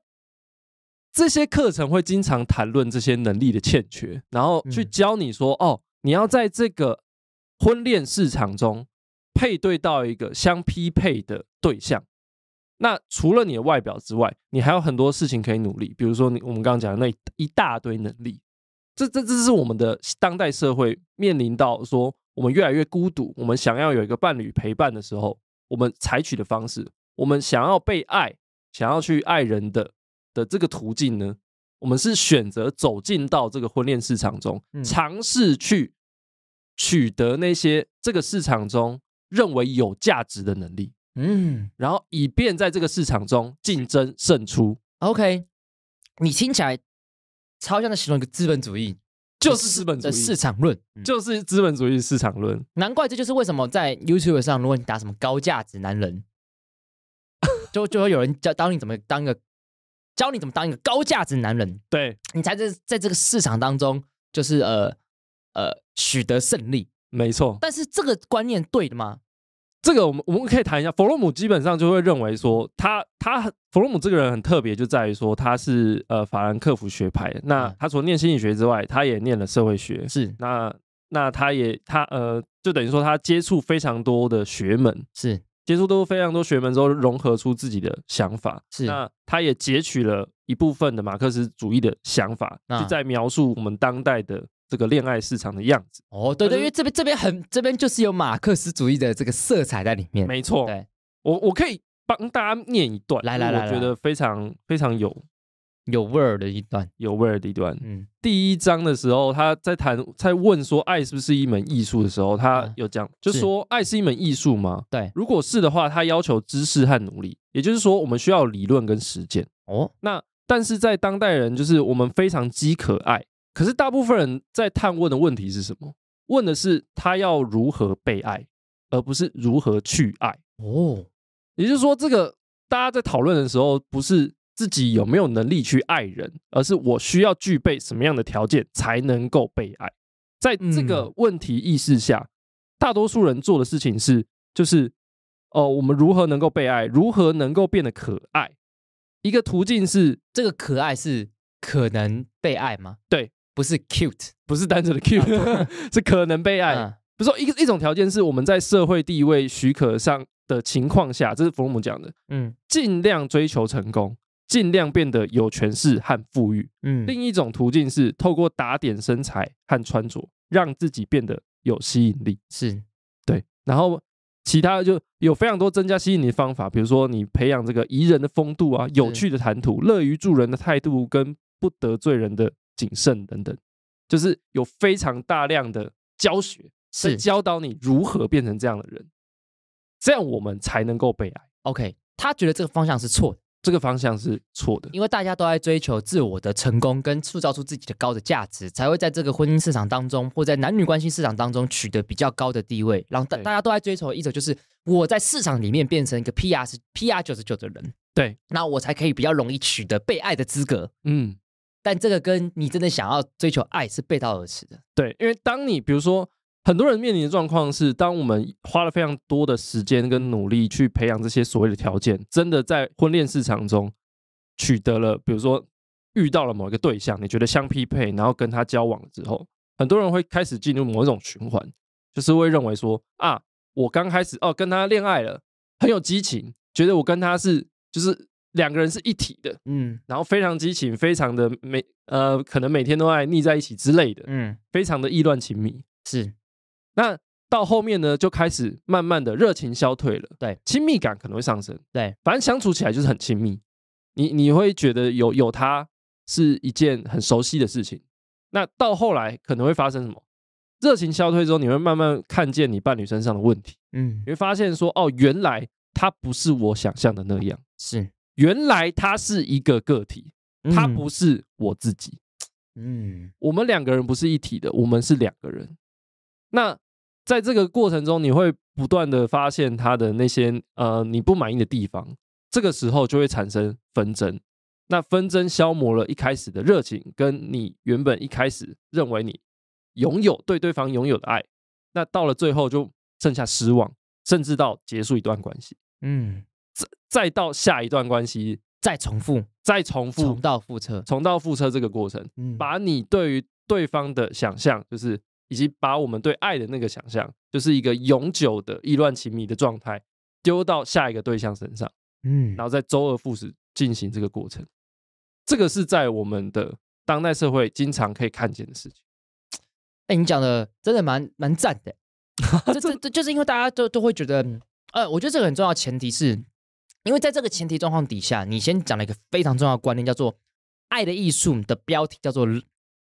[SPEAKER 1] 这些课程会经常谈论这些能力的欠缺，然后去教你说，哦，你要在这个婚恋市场中配对到一个相匹配的对象。那除了你的外表之外，你还有很多事情可以努力，比如说你我们刚刚讲的那一大堆能力，这这这是我们的当代社会面临到说。我们越来越孤独，我们想要有一个伴侣陪伴的时候，我们采取的方式，我们想要被爱、想要去爱人的的这个途径呢？我们是选择走进到这个婚恋市场中，尝试去取得那些这个市场中认为有价值的能力，嗯，然后以便在这个市场中竞争胜出。OK，你听起来超像在形容一个资本主义。就是资本主义的市场论，就是资本主义市场论。
[SPEAKER 3] 难怪这就是为什么在 YouTube 上，如果你打什么高价值男人，就 就会有人教，教你怎么当一个，教你怎么当一个高价值男人。对，你在这在这个市场当中，
[SPEAKER 1] 就是呃呃取得胜利，没错。但是这个观念对的吗？这个我们我们可以谈一下，弗洛姆基本上就会认为说，他他弗洛姆这个人很特别，就在于说他是呃法兰克福学派。那他除了念心理学之外，他也念了社会学，是那那他也他呃，就等于说他接触非常多的学门，是接触都非常多学门之后，融合出自己的想法。是那他也截取了一部分的马克思主义的想法，就在描述我们当代的。这个恋爱市场的样子哦，对对，因为这边这边很这边就是有马克思主义的这个色彩在里面，没错。对我我可以帮大家念一段，来来来，我觉得非常非常有有味儿的一段，有味儿的一段。嗯，第一章的时候，他在谈在问说爱是不是一门艺术的时候，他有讲，就说爱是一门艺术吗？对，如果是的话，他要求知识和努力，也就是说我们需要理论跟实践。哦，那但是在当代人就是我们非常饥渴爱。可是大部分人在探问的问题是什么？问的是他要如何被爱，而不是如何去爱哦。也就是说，这个大家在讨论的时候，不是自己有没有能力去爱人，而是我需要具备什么样的条件才能够被爱。在这个问题意识下，大多数人做的事情是，就是哦，我们如何能够被爱？如何能够变得可爱？一个途径是，这个可爱是可能被爱吗？对。不是 cute，不是单纯的 cute，是可能被爱。不是说一个一种条件是我们在社会地位许可上的情况下，这是弗洛姆讲的，嗯，尽量追求成功，尽量变得有权势和富裕。嗯，另一种途径是透过打点身材和穿着，让自己变得有吸引力。是，对。然后其他的就有非常多增加吸引力的方法，比如说你培养这个宜人的风度啊，有趣的谈吐，乐于助人的态度，跟不得罪人的。谨慎等等，就是有非常大量的教学是教导你如何变成这样的人，这样我们才能够被爱。OK，他觉得这个方向是错的，这个方向
[SPEAKER 3] 是错的，因为大家都在追求自我的成功跟塑造出自己的高的价值，才会在这个婚姻市场当中或在男女关系市场当中取得比较高的地位。然后大大家都在追求一种就是我在市场里面变成一个 P R P R 九十九的人，对，那我才可以比较容易取得被爱的资格。嗯。但这个跟你真的想要追求爱是背
[SPEAKER 1] 道而驰的。对，因为当你比如说很多人面临的状况是，当我们花了非常多的时间跟努力去培养这些所谓的条件，真的在婚恋市场中取得了，比如说遇到了某一个对象，你觉得相匹配，然后跟他交往之后，很多人会开始进入某一种循环，就是会认为说啊，我刚开始哦跟他恋爱了，很有激情，觉得我跟他是就是。两个人是一体的，嗯，然后非常激情，非常的每呃，可能每天都爱腻在一起之类的，嗯，非常的意乱情迷。是，那到后面呢，就开始慢慢的热情消退了，对，亲密感可能会上升，对，反正相处起来就是很亲密。你你会觉得有有他是一件很熟悉的事情。那到后来可能会发生什么？热情消退之后，你会慢慢看见你伴侣身上的问题，嗯，你会发现说，哦，原来他不是我想象的那样，是。原来他是一个个体，他不是我自己。嗯，我们两个人不是一体的，我们是两个人。那在这个过程中，你会不断的发现他的那些呃你不满意的地方，这个时候就会产生纷争。那纷争消磨了一开始的热情，跟你原本一开始认为你拥有对对方拥有的爱，那到了最后就剩下失望，甚至到结束一段关系。嗯。再到下一段关系，再重复，再重复，重蹈覆辙，重蹈覆辙这个过程，嗯，把你对于对方的想象，就是以及把我们对爱的那个想象，就是一个永久的意乱情迷的状态，丢到下一个对象身上，嗯，然后再周而复始进行这个过程，这个是在我们的当代社会经常可以看见的事情。
[SPEAKER 3] 哎，你讲的真的蛮蛮赞的，这这这，就是因为大家都都会觉得，呃，我觉得这个很重要，前提是。因为在这个前提状况底下，你先讲了一个非常重要的观念，叫做“爱的艺术”的标题，叫做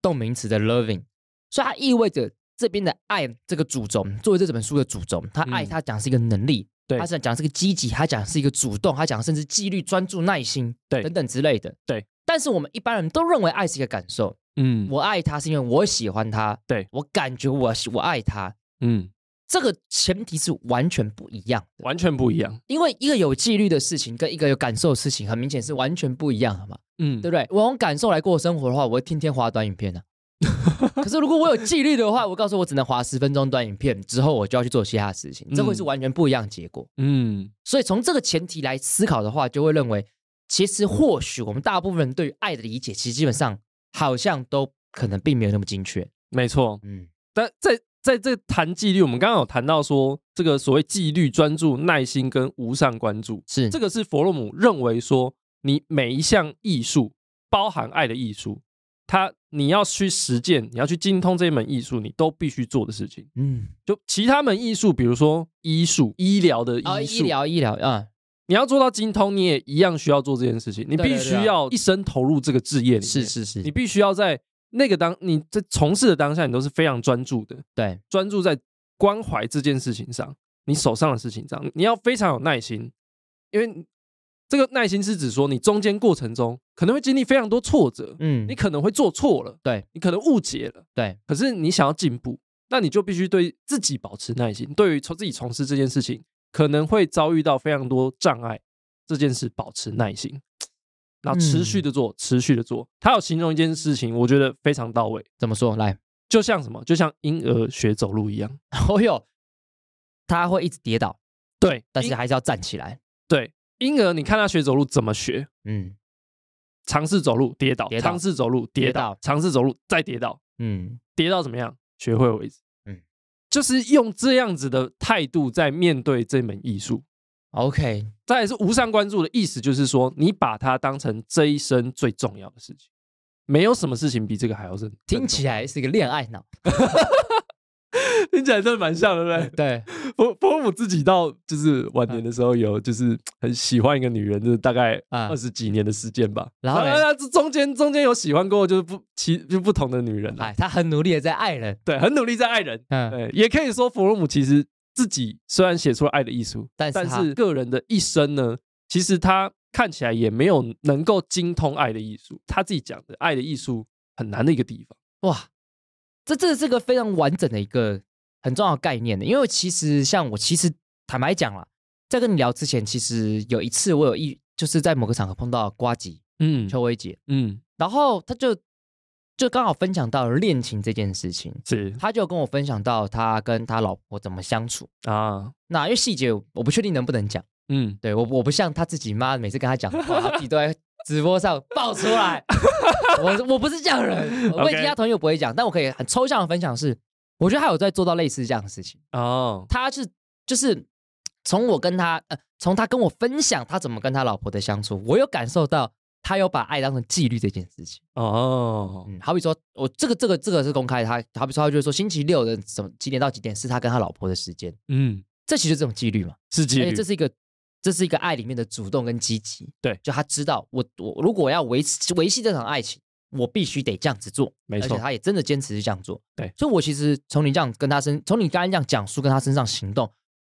[SPEAKER 3] 动名词的 “loving”，所以它意味着这边的爱这个主轴，作为这本书的主轴，他爱他讲是一个能力，他是讲是一个积极，他讲是一个主动，他讲甚至纪律、专注、耐心等等之类的。对。但是我们一般人都认为爱是一个感受。嗯。我爱他是因为我喜欢他。对。我感觉我我爱他。嗯。这个前提是完全不一样完全不一样。因为一个有纪律的事情跟一个有感受的事情，很明显是完全不一样，好吗？嗯，对不对？我用感受来过生活的话，我会天天划短影片呢。可是如果我有纪律的话，我告诉我只能划十分钟短影片，之后我就要去做其他事情，这会是完全不一样的结果。嗯，所以从这个前提来思考的话，就会认为，其实或许我们大部分人对于爱的理解，其实基本上好像都可能并没有那么精确。
[SPEAKER 1] 没错，嗯，但在。在这谈纪律，我们刚刚有谈到说，这个所谓纪律、专注、耐心跟无上关注，是这个是弗洛姆认为说，你每一项艺术，包含爱的艺术，他你要去实践，你要去精通这一门艺术，你都必须做的事情。嗯，就其他门艺术，比如说医术、医疗的医术，医疗医疗啊，你要做到精通，你也一样需要做这件事情，你必须要一生投入这个事业里面。是是是，你必须要在。那个当你在从事的当下，你都是非常专注的，对，专注在关怀这件事情上，你手上的事情上，你要非常有耐心，因为这个耐心是指说，你中间过程中可能会经历非常多挫折，嗯，你可能会做错了，对，你可能误解了，对，可是你想要进步，那你就必须对自己保持耐心，对于从自己从事这件事情可能会遭遇到非常多障碍这件事保持耐心。然后持续的做，持续的做。他有形容一件事情，我觉得非常到位。怎么说？来，就像什么？就像婴儿学走路一样。哦哟，他会一直跌倒，对，但是还是要站起来。对，婴儿，你看他学走路怎么学？嗯，尝试走路跌倒，尝试走路跌倒，尝试走路再跌倒。嗯，跌到怎么样？学会为止。嗯，就是用这样子的态度在面对这门艺术。OK，再是无上关注的意思，就是说你把它当成这一生最重要的事情，没有什么事情比这个还要重。听起来是一个恋爱脑，听起来真的蛮像，对不对？对，弗弗洛姆自己到就是晚年的时候有就是很喜欢一个女人，就是大概二十几年的时间吧。然后他中间中间有喜欢过，就是不其就不同的女人。哎，他很努力的在爱人，对，很努力在爱人，嗯，也可以说弗洛姆其实。自己虽然写出了爱的艺术，但是个人的一生呢，其实他看起来也没有能够精通爱的艺术。他自己讲的爱的艺术很难的一个地方，哇，
[SPEAKER 3] 这这是个非常完整的一个很重要的概念的。因为其实像我，其实坦白讲了，在跟你聊之前，其实有一次我有一就是在某个场合碰到瓜吉，嗯，秋薇姐，嗯，然后他就。就刚好分享到恋情这件事情，是，他就跟我分享到他跟他老婆怎么相处啊？那因为细节我不确定能不能讲，嗯，对我我不像他自己妈，每次跟他讲，自己都在直播上爆出来，我我不是这样人，我跟其他朋友不会讲，但我可以很抽象的分享是，我觉得他有在做到类似这样的事情哦，他是就是从我跟他呃，从他跟我分享他怎么跟他老婆的相处，我有感受到。他有把爱当成纪律这件事情哦，嗯，好比说我这个这个这个是公开的，他好比说他就说星期六的什么几点到几点是他跟他老婆的时间，嗯，这其实这种纪
[SPEAKER 5] 律嘛，是纪律，这是一
[SPEAKER 3] 个这是一个爱里面的主动跟积极，对，就他知道我我如果要维持维系这场爱情，我必须得这样子做，没错，而且他也真的坚持是这样做，对，所以我其实从你这样跟他身，从你刚才这样讲述跟他身上行动，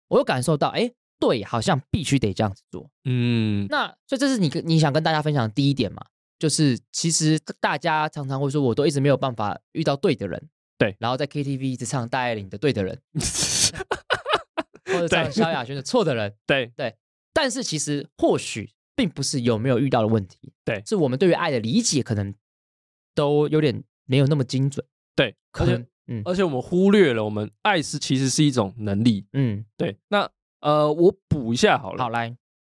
[SPEAKER 3] 我有感受到，哎。对，好像必须得这样子做。嗯，那所以这是你你想跟大家分享的第一点嘛，就是其实大家常常会说，我都一直没有办法遇到对的人。对，然后在 KTV 一直唱戴爱玲的对的人，
[SPEAKER 5] 或者唱萧
[SPEAKER 3] 亚轩的错的人。对对，但是其实或许并不是有没有遇到的问题，对，是我们对于爱的理解可能都有点没有那么精准。对，可
[SPEAKER 1] 能。嗯，而且我们忽略了，我们爱是其实是一种能力。嗯，对，那。呃，我补一下好了。好来，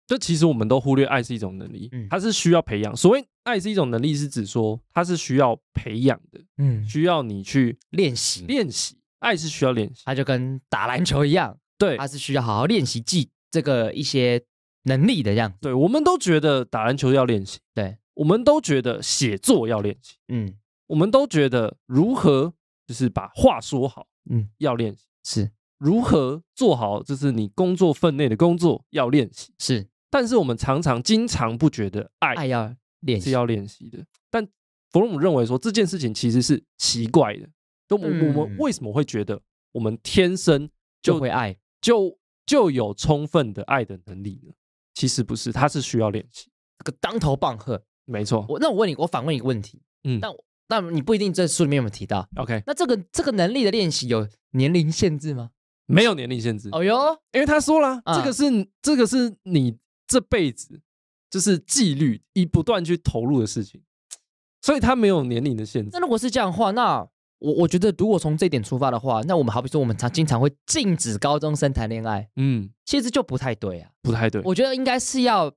[SPEAKER 1] 就其实我们都忽略爱是一种能力，它是需要培养。所谓爱是一种能力，是指说它是需要培养的，嗯，需要你去练习练习。爱是需要练习，它就跟打篮球一样，对，它是需要好好练习技这个一些能力的样。对，我们都觉得打篮球要练习，对，我们都觉得写作要练习，嗯，我们都觉得如何就是把话说好，嗯，要练习是。如何做好就是你工作分内的工作要练习是，但是我们常常经常不觉得爱爱要练习要练习的。但弗洛姆认为说这件事情其实是奇怪的。我我们为什么会觉得我们天生就会爱，就就有充分的爱的能力呢？其实不是，他是需要练习。这个当头棒喝，没错。我那我问你，我反问一个问题，嗯，那那你不一定在书里面有提到。OK，那
[SPEAKER 3] 这个这个能力的练习有年龄限制吗？
[SPEAKER 1] 没有年龄限制。哦哟，因为他说了，这个是这个是你这辈子就是纪律，以不断去投入的事情，所以他没有年龄的限制。
[SPEAKER 3] 那如果是这样的话，那我我觉得如果从这点出发的话，那我们好比说我们常经常会禁止高中生谈恋爱，嗯，其实就不太对啊，不太对。我觉得应该是要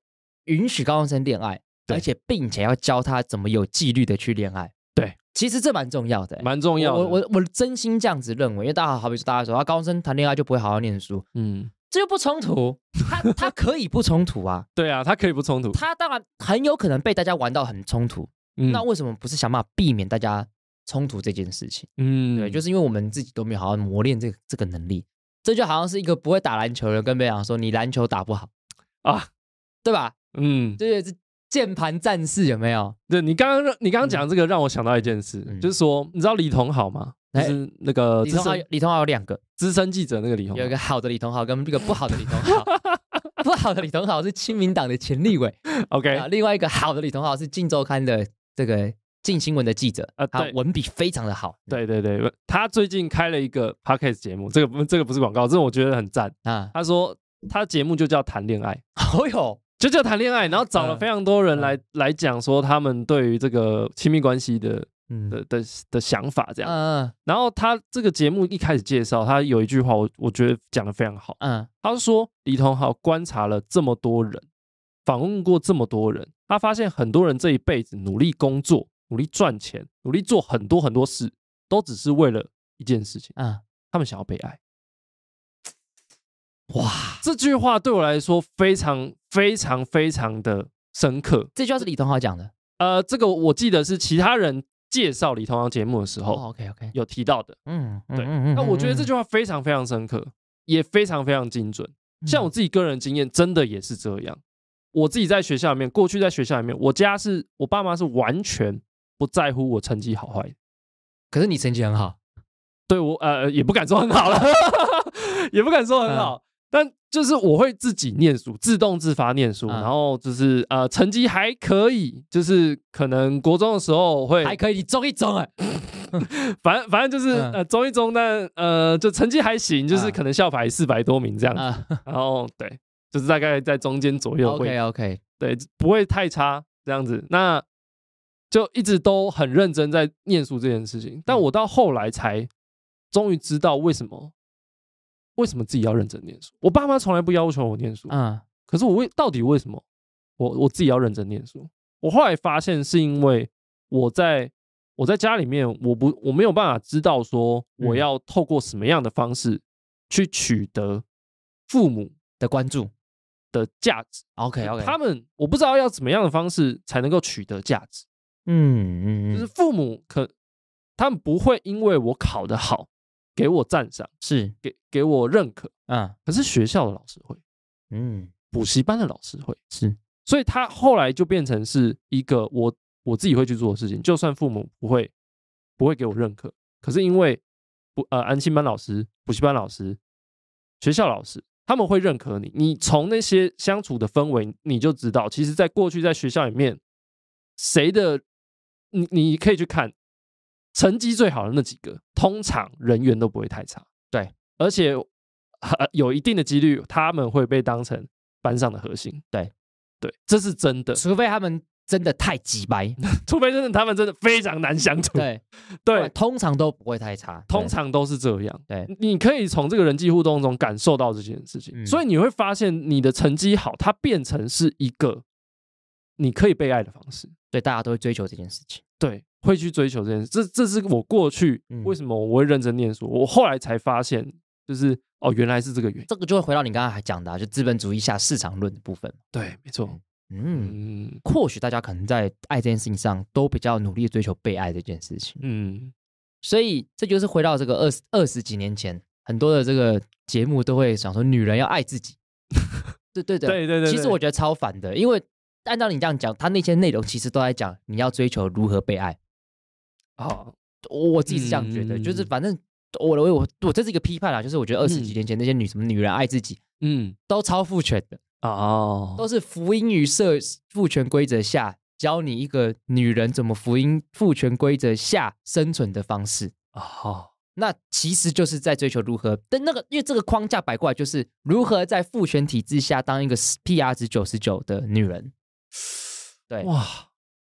[SPEAKER 3] 允许高中生恋爱，而且并且要教他怎么有纪律的去恋爱。对，其实这蛮重要的，蛮重要。我我我真心这样子认为，因为大家好比说，大家说啊，高中生谈恋爱就不会好好念书，嗯，这就不冲突，他他可以不冲突啊。对啊，他可以不冲突。他当然很有可能被大家玩到很冲突，那为什么不是想办法避免大家冲突这件事情？嗯，对，就是因为我们自己都没有好好磨练这个这个能力，这就好像是一个不会打篮球的人跟别人说你篮球打不好啊，对吧？嗯，对。键盘战
[SPEAKER 1] 士有没有？对你刚刚你刚刚讲这个让我想到一件事，就是说你知道李同好吗？就是那个李同好，李同好有两个资深记者，那个李同好。有一个好的李同好跟一个不好的李
[SPEAKER 3] 同好，不好的李同好是亲民党的前立委，OK。另外一个好的李同好是《近周刊》的这个近新闻的记者呃，他文笔非常的好。对对
[SPEAKER 1] 对，他最近开了一个 podcast 节目，这个这个不是广告，这我觉得很赞啊。他说他节目就叫谈恋爱。哦哟。就叫谈恋爱，然后找了非常多人来来讲说他们对于这个亲密关系的的的的想法这样。然后他这个节目一开始介绍，他有一句话，我我觉得讲的非常好。嗯，他说李同好观察了这么多人，访问过这么多人，他发现很多人这一辈子努力工作、努力赚钱、努力做很多很多事，都只是为了一件事情。嗯。他们想要被爱。哇，这句话对我来说非常。非常非常的深刻，这句话是李同豪讲的。呃，这个我记得是其他人介绍李同豪节目的时候，OK OK，有提到的。嗯，对。那我觉得这句话非常非常深刻，也非常非常精准。像我自己个人经验，真的也是这样。我自己在学校里面，过去在学校里面，我家是我爸妈是完全不在乎我成绩好坏。可是你成绩很好，对我呃也不敢说很好了，也不敢说很好。但就是我会自己念书，自动自发念书，然后就是呃，成绩还可以，就是可能国中的时候会还可以中一中哎，反正反正就是呃中一中，但呃就成绩还行，就是可能校排四百多名这样子，然后对，就是大概在中间左右会 OK OK，对，不会太差这样子。那就一直都很认真在念书这件事情，但我到后来才终于知道为什么。为什么自己要认真念书？我爸妈从来不要求我念书。嗯，可是我为到底为什么我我自己要认真念书？我后来发现是因为我在我在家里面，我不我没有办法知道说我要透过什么样的方式去取得父母的关注的价值。OK OK，他们我不知道要怎么样的方式才能够取得价值。
[SPEAKER 5] 嗯
[SPEAKER 1] 嗯，就是父母可他们不会因为我考得好。给我赞赏是给给我认可啊！可是学校的老师会，嗯，补习班的老师会是，所以他后来就变成是一个我我自己会去做的事情。就算父母不会不会给我认可，可是因为不呃，安心班老师、补习班老师、学校老师他们会认可你。你从那些相处的氛围，你就知道，其实，在过去在学校里面，谁的你你可以去看。成绩最好的那几个，通常人缘都不会太差。对，而且 有一定的几率，他们会被当成班上的核心。对，对，这是真的。除非他们真的太急掰，除非真的他们真的非常难相处。对，对，通常都不会太差，通常都是这样。对，你可以从这个人际互动中感受到这件事情，所以你会发现，你的成绩好，它变成是一个你可以被爱的方式，对，大家都会追求这件事情。对。会去追求这件事，这这是我过去为什么我会认真念书。我后来才发现，就是哦，原来是这个原因。
[SPEAKER 3] 这个就会回到你刚刚还讲的，啊，就资本主义下市场论的部分。对，没错。
[SPEAKER 5] 嗯，
[SPEAKER 3] 或许大家可能在爱这件事情上都比较努力追求被爱这件事情。嗯，所以这就是回到这个二十二十几年前，很多的这个节目都会想说，女人要爱自己。
[SPEAKER 2] 对对对对对，其实我
[SPEAKER 3] 觉得超反的，因为按照你这样讲，他那些内容其实都在讲你要追求如何被爱。
[SPEAKER 5] 哦，我自己是这样觉得，就是反
[SPEAKER 3] 正我的我我这是一个批判啦，就是我觉得二十几年前那些女什么女人爱自己，嗯，都超父权的哦，都是福音与社父权规则下教你一个女人怎么福音父权规则下生存的方式哦。那其实就是在追求如何，但那个因为这个框架摆过来就是如何在父权体制下当一个 P R 值九十九的女人，对哇。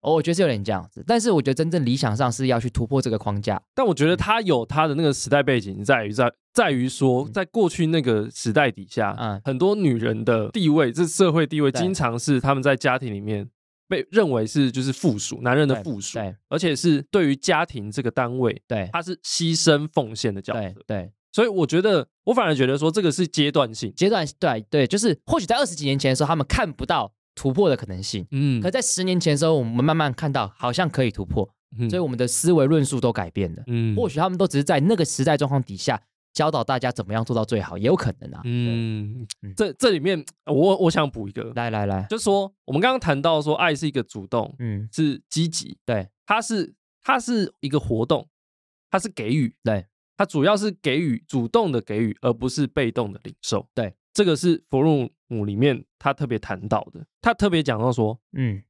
[SPEAKER 3] 哦，我觉得是有点这样子，但是我觉得真正理想上是要去突破这个框架。
[SPEAKER 1] 但我觉得他有他的那个时代背景，在于在在于说，在过去那个时代底下，很多女人的地位，这社会地位，经常是他们在家庭里面被认为是就是附属男人的附属，对，而且是对于家庭这个单位，对，他是牺牲奉献的角色，对。所以我觉得，我反而觉得说，这个是阶段性，阶段对对，
[SPEAKER 3] 就是或许在二十几年前的时候，他们看不到。突破的可能性，嗯，可在十年前的时候，我们慢慢看到好像可以突破，所以我们的思维论述都改变了。嗯，或许他们都只是在那个时代状况底下教导大家怎么样做到最好，也有可能啊。
[SPEAKER 1] 嗯，这这里面我我想补一个，来来来，就说我们刚刚谈到说爱是一个主动，嗯，是积极，对，它是它是一个活动，它是给予，对，它主要是给予，主动的给予，而不是被动的领受，对，这个是弗洛母里面，他特别谈到的，他特别讲到说，嗯，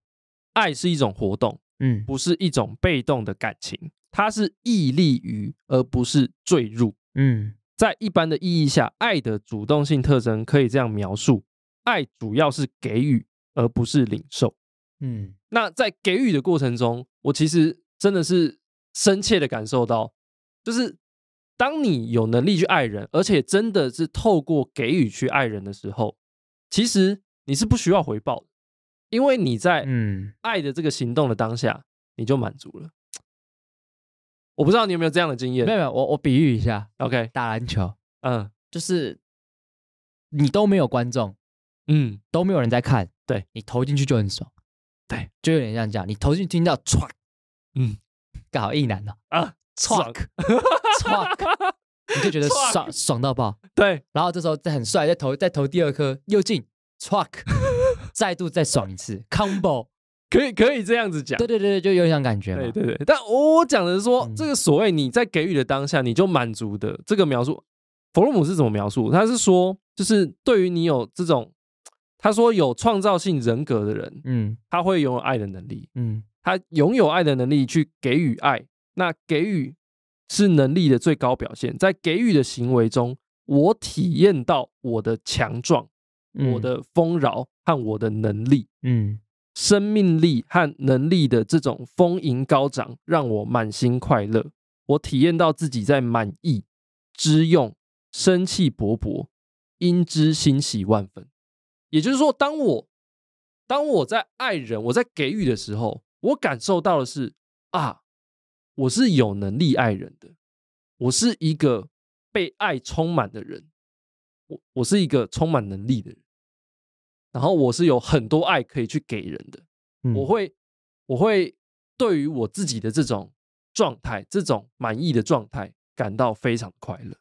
[SPEAKER 1] 爱是一种活动，嗯，不是一种被动的感情，它是屹立于而不是坠入，嗯，在一般的意义下，爱的主动性特征可以这样描述：爱主要是给予而不是领受，嗯，那在给予的过程中，我其实真的是深切的感受到，就是当你有能力去爱人，而且真的是透过给予去爱人的时候。其实你是不需要回报的，因为你在嗯爱的这个行动的当下，你就满足了。我不知道你有没有这样的经验？没有，没有，我我比喻一下。OK，打篮球，嗯，就是你都没有观
[SPEAKER 3] 众，嗯，都没有人在看，对你投进去就很爽，对，就有点像这样，你投进去听到嗯，刚好一男的啊 t r a c k 你就觉得爽爽到爆，对。然后这时候再很帅，再投再投第二颗又进，truck，再度再爽一次，combo，可以可
[SPEAKER 1] 以这样子讲。对对
[SPEAKER 3] 对对，就有一样感觉。对对对。
[SPEAKER 1] 但我我讲的是说，这个所谓你在给予的当下你就满足的这个描述，弗洛姆是怎么描述？他是说，就是对于你有这种，他说有创造性人格的人，嗯，他会拥有爱的能力，嗯，他拥有爱的能力去给予爱，那给予。是能力的最高表现，在给予的行为中，我体验到我的强壮、我的丰饶和我的能力，嗯，生命力和能力的这种丰盈高涨，让我满心快乐。我体验到自己在满意、知用、生气勃勃，因之欣喜万分。也就是说，当我当我在爱人、我在给予的时候，我感受到的是啊。我是有能力爱人的，我是一个被爱充满的人，我我是一个充满能力的人，然后我是有很多爱可以去给人的，我会我会对于我自己的这种状态、这种满意的状态感到非常快乐。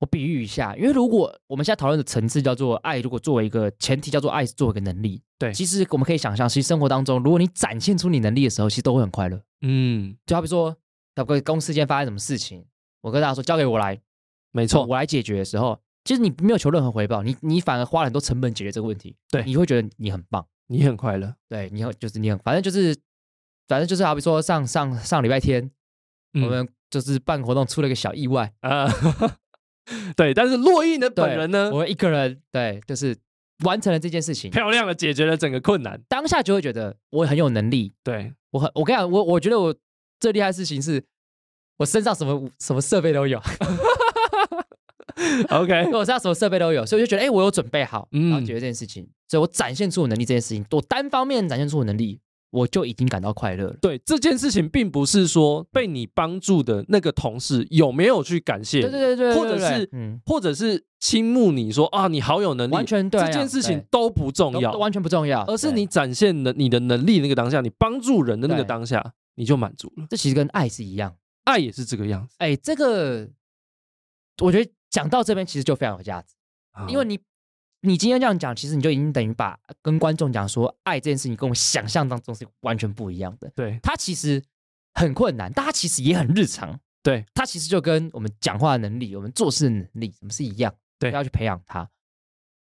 [SPEAKER 1] 我比喻一下，因为如果我们现在讨论的层次叫做“爱”，如果作
[SPEAKER 3] 为一个前提，叫做“爱”是作为一个能力，对，其实我们可以想象，其实生活当中，如果你展现出你能力的时候，其实都会很快乐。嗯，就好比说，要不公司间发生什么事情，我跟大家说交给我来，没错，我来解决的时候，其实你没有求任何回报，你你反而花了很多成本解决这个问题，对，你会觉得你很棒，你很快乐，对你就是你很，反正就是反正就是好比说上上上礼拜天，我们就是办活动出了个小意外啊，对，但是洛印的本人呢，我一个人对，就是。完成了这件事情，
[SPEAKER 1] 漂亮的解决了整个困难，
[SPEAKER 3] 当下就会觉得我很有能力。对我，很，我跟你讲，我我觉得我最厉害的事情是，我身上什么什么设备都有。OK，我身上什么设备都有，所以我就觉得，哎，我有准备好，然后解决这件事情，所以我展现出我能力，这件事情，我单方面展现出我能力。我就已经感到
[SPEAKER 1] 快乐。了。对这件事情，并不是说被你帮助的那个同事有没有去感谢，对对对对，或者是嗯，或者是倾慕你说啊，你好有能力，完全对，这件事情都不重要，完全不重要，而是你展现的你的能力那个当下，你帮助人的那个当下，你就满足了。这其实跟爱是一样，爱也是这个样子。
[SPEAKER 3] 哎，这个我觉得讲到这边其实就非常有价值，因为你。你今天这样讲，其实你就已经等于把跟观众讲说，爱这件事情跟我想象当中是完全不一样的。对，它其实很困难，但其实也很日常。对，它其实就跟我们讲话的能力、我们做事的能力，我们是一样。对，要去培养它。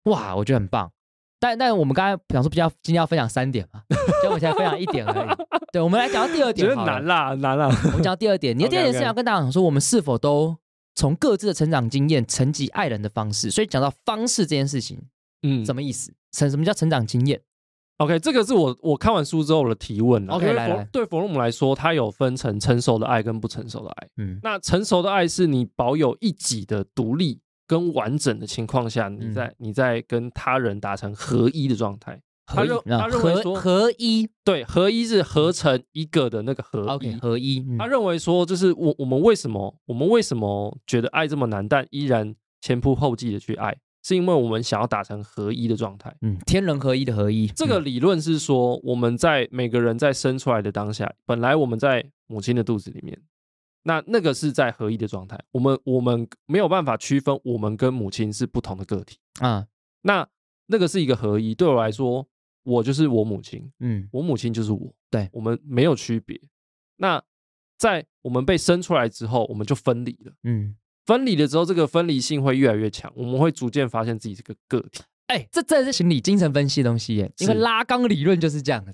[SPEAKER 3] 哇，我觉得很棒。但但我们刚才讲说，比较今天要分享三点嘛，以我现在分享一点而已。对，我们来讲到第二点，觉得难啦，难啦。我们讲到第二点，你的 第二点是要跟大家讲说，我们是否都？从各自的成长经验，层级爱人的方式，所以讲到方式这件事情，嗯，
[SPEAKER 1] 什么意思？成什么叫成长经验？OK，这个是我我看完书之后的提问 OK，来来，对弗洛姆来说，他有分成成熟的爱跟不成熟的爱。嗯，那成熟的爱是你保有一己的独立跟完整的情况下，你在你在跟他人达成合一的状态。他认他认为说合一，对合一，是合成一个的那个合一合一。他认为说，就是我我们为什么我们为什么觉得爱这么难，但依然前仆后继的去爱，是因为我们想要达成合一的状态。嗯，天人合一的合一，这个理论是说，我们在每个人在生出来的当下，本来我们在母亲的肚子里面，那那个是在合一的状态，我们我们没有办法区分我们跟母亲是不同的个体啊。那那个是一个合一，对我来说。我就是我母亲，嗯，我母亲就是我，对，我们没有区别。那在我们被生出来之后，我们就分离了，嗯，分离了之后，这个分离性会越来越强，我们会逐渐发现自己这个个体。哎，这这是心理、精神分析东西耶，一为拉
[SPEAKER 3] 缸理论就是这样，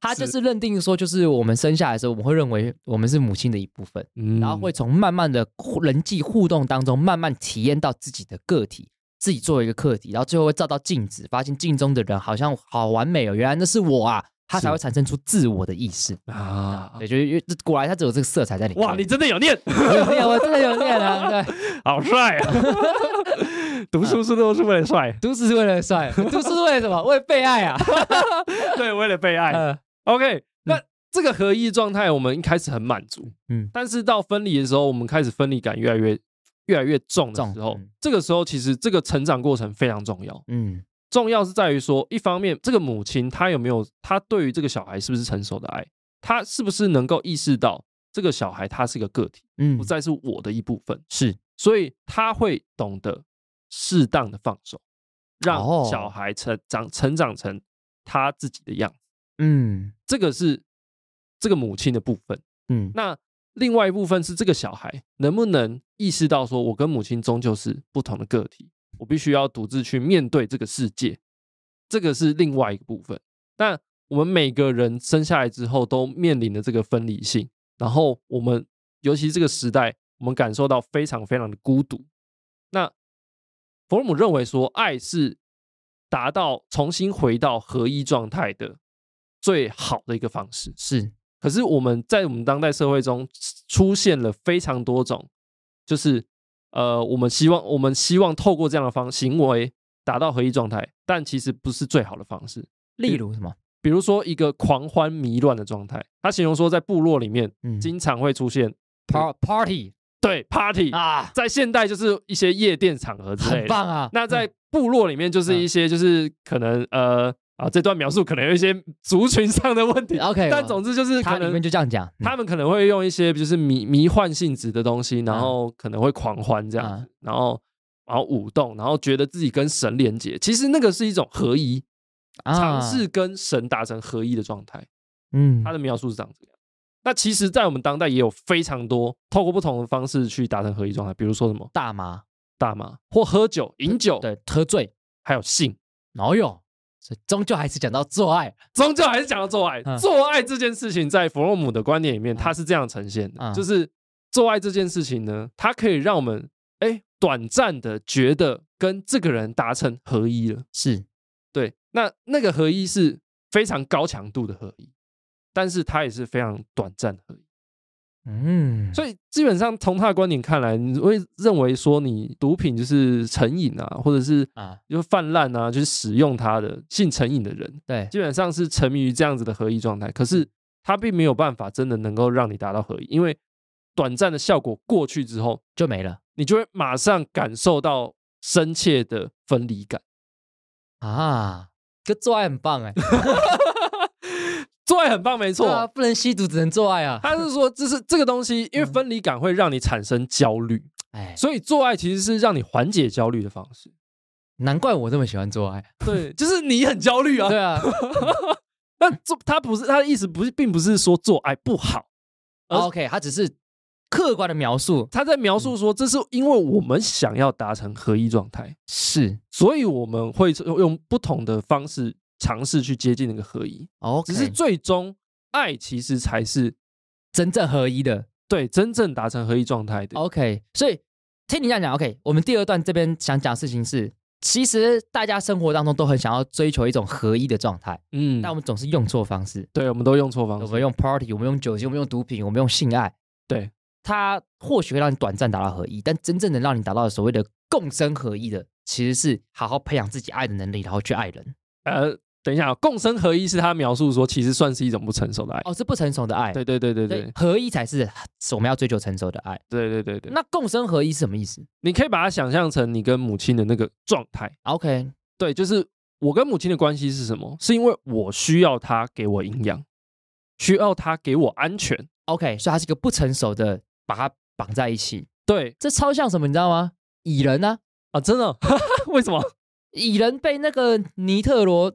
[SPEAKER 3] 他 就是认定说，就是我们生下来的时候，我们会认为我们是母亲的一部分，然后会从慢慢的人际互动当中，慢慢体验到自己的个体。自己作为一个课题，然后最后会照到镜子，发现镜中的人好像好完美哦，原来那是我啊，他才会产生出自我的意识啊。对，就因为果然他只有这个色彩在里面。
[SPEAKER 1] 哇，你真的有念？有念，我真的有念啊！对，好帅啊！读书是 是为了帅，读书是为了帅，读书为什么？为被爱啊！对，为了被爱。OK，那这个合一状态，我们一开始很满足，嗯，但是到分离的时候，我们开始分离感越来越。越来越重的时候，这个时候其实这个成长过程非常重要。嗯，重要是在于说，一方面这个母亲她有没有她对于这个小孩是不是成熟的爱，她是不是能够意识到这个小孩他是一个个体，嗯，不再是我的一部分，是，所以他会懂得适当的放手，让小孩成长成长成他自己的样。嗯，这个是这个母亲的部分。嗯，那。另外一部分是这个小孩能不能意识到，说我跟母亲终究是不同的个体，我必须要独自去面对这个世界，这个是另外一个部分。但我们每个人生下来之后都面临的这个分离性，然后我们尤其这个时代，我们感受到非常非常的孤独。那弗洛姆认为说，爱是达到重新回到合一状态的最好的一个方式，是。可是我们在我们当代社会中出现了非常多种，就是呃，我们希望我们希望透过这样的方行为达到合一状态，但其实不是最好的方式。例如什么？比如说一个狂欢迷乱的状态，他形容说在部落里面经常会出现 party，对 party 啊，在现代就是一些夜店场合之类的。很棒啊！那在部落里面就是一些就是可能呃。啊，这段描述可能有一些族群上的问题。O K，但总之就是，他里面就这样讲，他们可能会用一些，就是迷迷幻性质的东西，然后可能会狂欢这样，然后然后舞动，然后觉得自己跟神连接。其实那个是一种合一，尝试跟神达成合一的状态。嗯，他的描述是这样子。那其实，在我们当代也有非常多透过不同的方式去达成合一状态，比如说什么大麻、大麻或喝酒、饮酒，对，喝醉，还有性，哪有？所以终究还是讲到做爱，终究还是讲到做爱。做爱这件事情，在弗洛姆的观点里面，他是这样呈现的：，就是做爱这件事情呢，它可以让我们哎短暂的觉得跟这个人达成合一了。是对，那那个合一是非常高强度的合一，但是它也是非常短暂的合一。
[SPEAKER 2] 嗯，
[SPEAKER 1] 所以基本上从他的观点看来，你会认为说你毒品就是成瘾啊，或者是啊，就泛滥啊，就是使用它的性成瘾的人，对，基本上是沉迷于这样子的合一状态。可是他并没有办法真的能够让你达到合一，因为短暂的效果过去之后就没了，你就会马上感受到深切的分离感啊！这做爱很棒哎。做爱很棒，没错，不能吸毒，只能做爱啊！他是说，这是这个东西，因为分离感会让你产生焦虑，哎，所以做爱其实是让你缓解焦虑的方式。难怪我这么喜欢做爱，对，就是你很焦虑啊，对啊。那做他不是他的意思，不是，并不是说做爱不好。OK，他只是客观的描述，他在描述说，这是因为我们想要达成合一状态，是，所以我们会用不同的方式。尝试去接近那个合一，哦，只是最终爱其实才是真正合一的，对，真正达成合一状态的。OK，
[SPEAKER 3] 所以听你这样讲，OK，我们第二段这边想讲的事情是，其实大家生活当中都很想要追求一种合一的状态，嗯，但我们总是用错方式，对，我们都用错方式，我们用 party，我们用酒精，我们用毒品，我们用性爱，对他或许会让你短暂达到合一，但真正能让你达到所谓的共生合一的，其实是好好培养自己爱的能
[SPEAKER 1] 力，然后去爱人，呃。等一下，共生合一是他描述说，其实算是一种不成熟的爱。哦，是不成熟的爱。对对对对对，合一才是我们要追求成熟的爱。对对对对，那共生合一是什么意思？你可以把它想象成你跟母亲的那个状态。OK，对，就是我跟母亲的关系是什么？是因为我需要她给我营养，需要她给我安全。OK，所以它是一个不成熟的，把它绑在一起。对，
[SPEAKER 3] 这超像什么，你知道吗？蚁人啊！啊，真的？为什么？蚁人被那个尼特罗。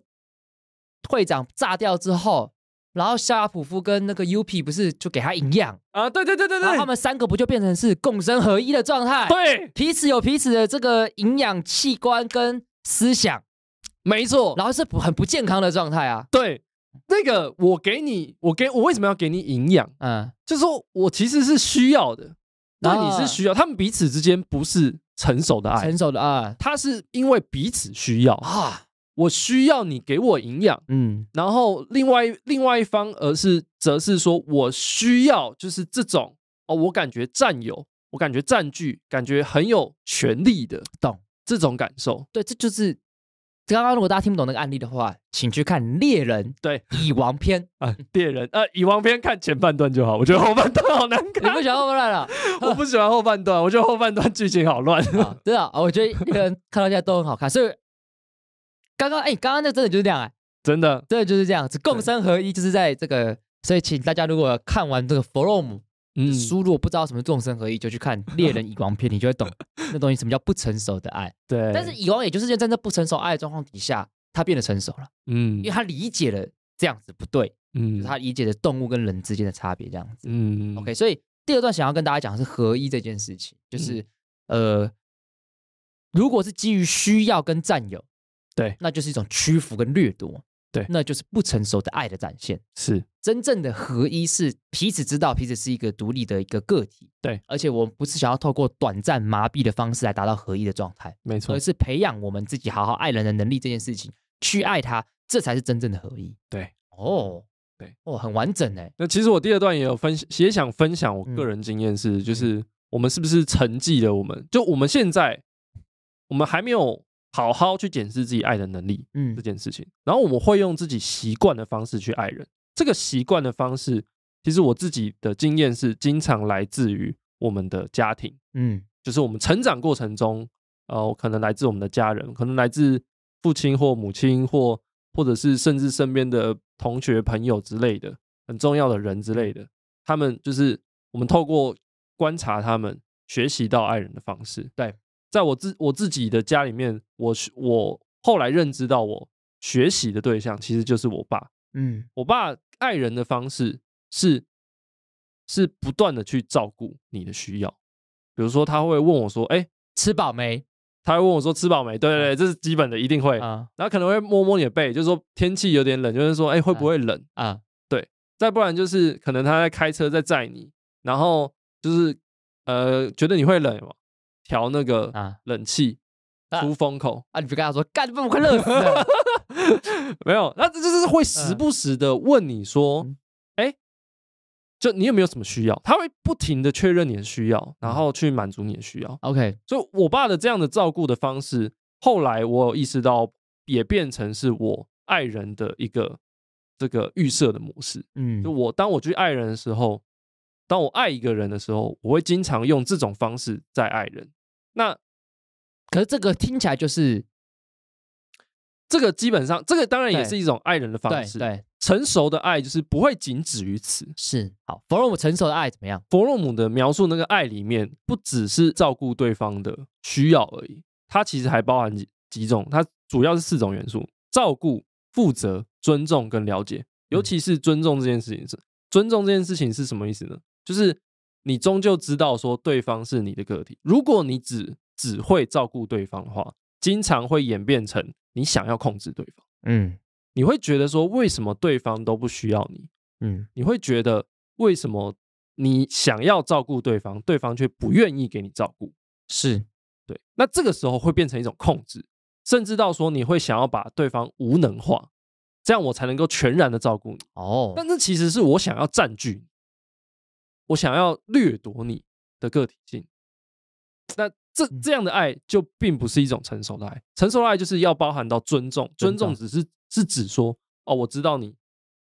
[SPEAKER 3] 会长炸掉之后，然后夏亚普夫跟那个 UP 不是就给他营养啊？对对对对对，他们三个不就变成是共生合一的状态？对，彼此有彼此的这个营养器官跟思想，
[SPEAKER 1] 没错。然后是很不健康的状态啊。对，那个我给你，我给我为什么要给你营养？嗯，就是说我其实是需要的，那你是需要，他们彼此之间不是成熟的爱，成熟的爱，他是因为彼此需要啊。我需要你给我营养，嗯，然后另外另外一方，而是则是说，我需要就是这种哦，我感觉占有，我感觉占据，感觉很有权力的，懂这种感受。对，这就是
[SPEAKER 3] 刚刚如果大家听不懂那个案例的话，请去看《猎人》对《蚁王篇》啊，《
[SPEAKER 1] 猎人》呃，《蚁王篇》看前半段就好，我觉得后半段好难看。你不喜欢后半段了？我不喜欢后半段，我觉得后半段剧情好乱啊。
[SPEAKER 3] 对啊，我觉得一个人看到现在都很好看，所以。刚刚哎，刚刚那真的就是这样哎，真的，真的就是这样，子，共生合一，就是在这个，所以请大家如果看完这个 From，嗯，输入不知道什么共生合一，就去看《猎人蚁王篇》，你就会懂 那东西什么叫不成熟的爱。对，但是蚁王也就是在在那不成熟爱的状况底下，他变得成熟了，嗯，因为他理解了这样子不对，嗯，他理解了动物跟人之间的差别这样子，
[SPEAKER 5] 嗯，OK，
[SPEAKER 3] 所以第二段想要跟大家讲的是合一这件事情，就是呃，如果是基于需要跟占有。对，那就是一种屈服跟掠夺。对，那就是不成熟的爱的展现。是，真正的合一，是彼此知道彼此是一个独立的一个个体。对，而且我们不是想要透过短暂麻痹的方式来达到合一的状态。没错，而是培养我们自己好好爱人的能力这件事情，去爱他，这才是真正的合一。对，哦，对，哦，很完整诶。
[SPEAKER 1] 那其实我第二段也有分享，也想分享我个人经验是，就是我们是不是沉寂了？我们就我们现在，我们还没有。好好去检视自己爱的能力，嗯，这件事情。然后我们会用自己习惯的方式去爱人。这个习惯的方式，其实我自己的经验是，经常来自于我们的家庭，嗯，就是我们成长过程中，呃，可能来自我们的家人，可能来自父亲或母亲，或或者是甚至身边的同学、朋友之类的，很重要的人之类的。他们就是我们透过观察他们，学习到爱人的方式，对。在我自我自己的家里面，我我后来认知到，我学习的对象其实就是我爸。嗯，我爸爱人的方式是是不断的去照顾你的需要，比如说他会问我说：“哎，吃饱没？”他会问我说：“吃饱没？”对对，这是基本的，一定会。啊、然后可能会摸摸你的背，就是说天气有点冷，就是说哎会不会冷啊？对，再不然就是可能他在开车在载你，然后就是呃觉得你会冷嘛。调那个啊，冷气出风口啊，你就跟他
[SPEAKER 3] 说：“干爸，我快热死了。
[SPEAKER 1] ”没有，那这就是会时不时的问你说：“哎，就你有没有什么需要？”他会不停的确认你的需要，然后去满足你的需要。OK，就我爸的这样的照顾的方式，后来我有意识到，也变成是我爱人的一个这个预设的模式。嗯，就我当我去爱人的时候，当我爱一个人的时候，我会经常用这种方式在爱人。那，可是这个听起来就是，这个基本上，这个当然也是一种爱人的方式。对，成熟的爱就是不会仅止于此。是，好。弗洛姆成熟的爱怎么样？弗洛姆的描述，那个爱里面不只是照顾对方的需要而已，它其实还包含几几种。它主要是四种元素：照顾、负责、尊重跟了解。尤其是尊重这件事情，是尊重这件事情是什么意思呢？就是。你终究知道说对方是你的个体。如果你只只会照顾对方的话，经常会演变成你想要控制对方。嗯，你会觉得说为什么对方都不需要你？嗯，你会觉得为什么你想要照顾对方，对方却不愿意给你照顾？是，对。那这个时候会变成一种控制，甚至到说你会想要把对方无能化，这样我才能够全然的照顾你。哦，但这其实是我想要占据。我想要掠夺你的个体性，那这这样的爱就并不是一种成熟的爱。成熟的爱就是要包含到尊重，尊重只是是指说哦，我知道你，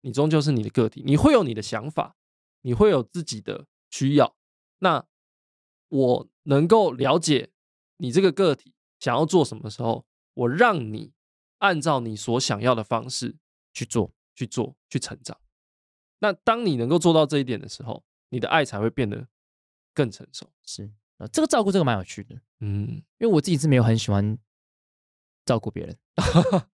[SPEAKER 1] 你终究是你的个体，你会有你的想法，你会有自己的需要。那我能够了解你这个个体想要做什么时候，我让你按照你所想要的方式去做，去做，去成长。那当你能够做到这一点的时候，你的爱才会变得更成熟。是啊，这个照顾这个蛮有趣的。
[SPEAKER 2] 嗯，
[SPEAKER 3] 因为我自己是没有很喜欢照顾别人，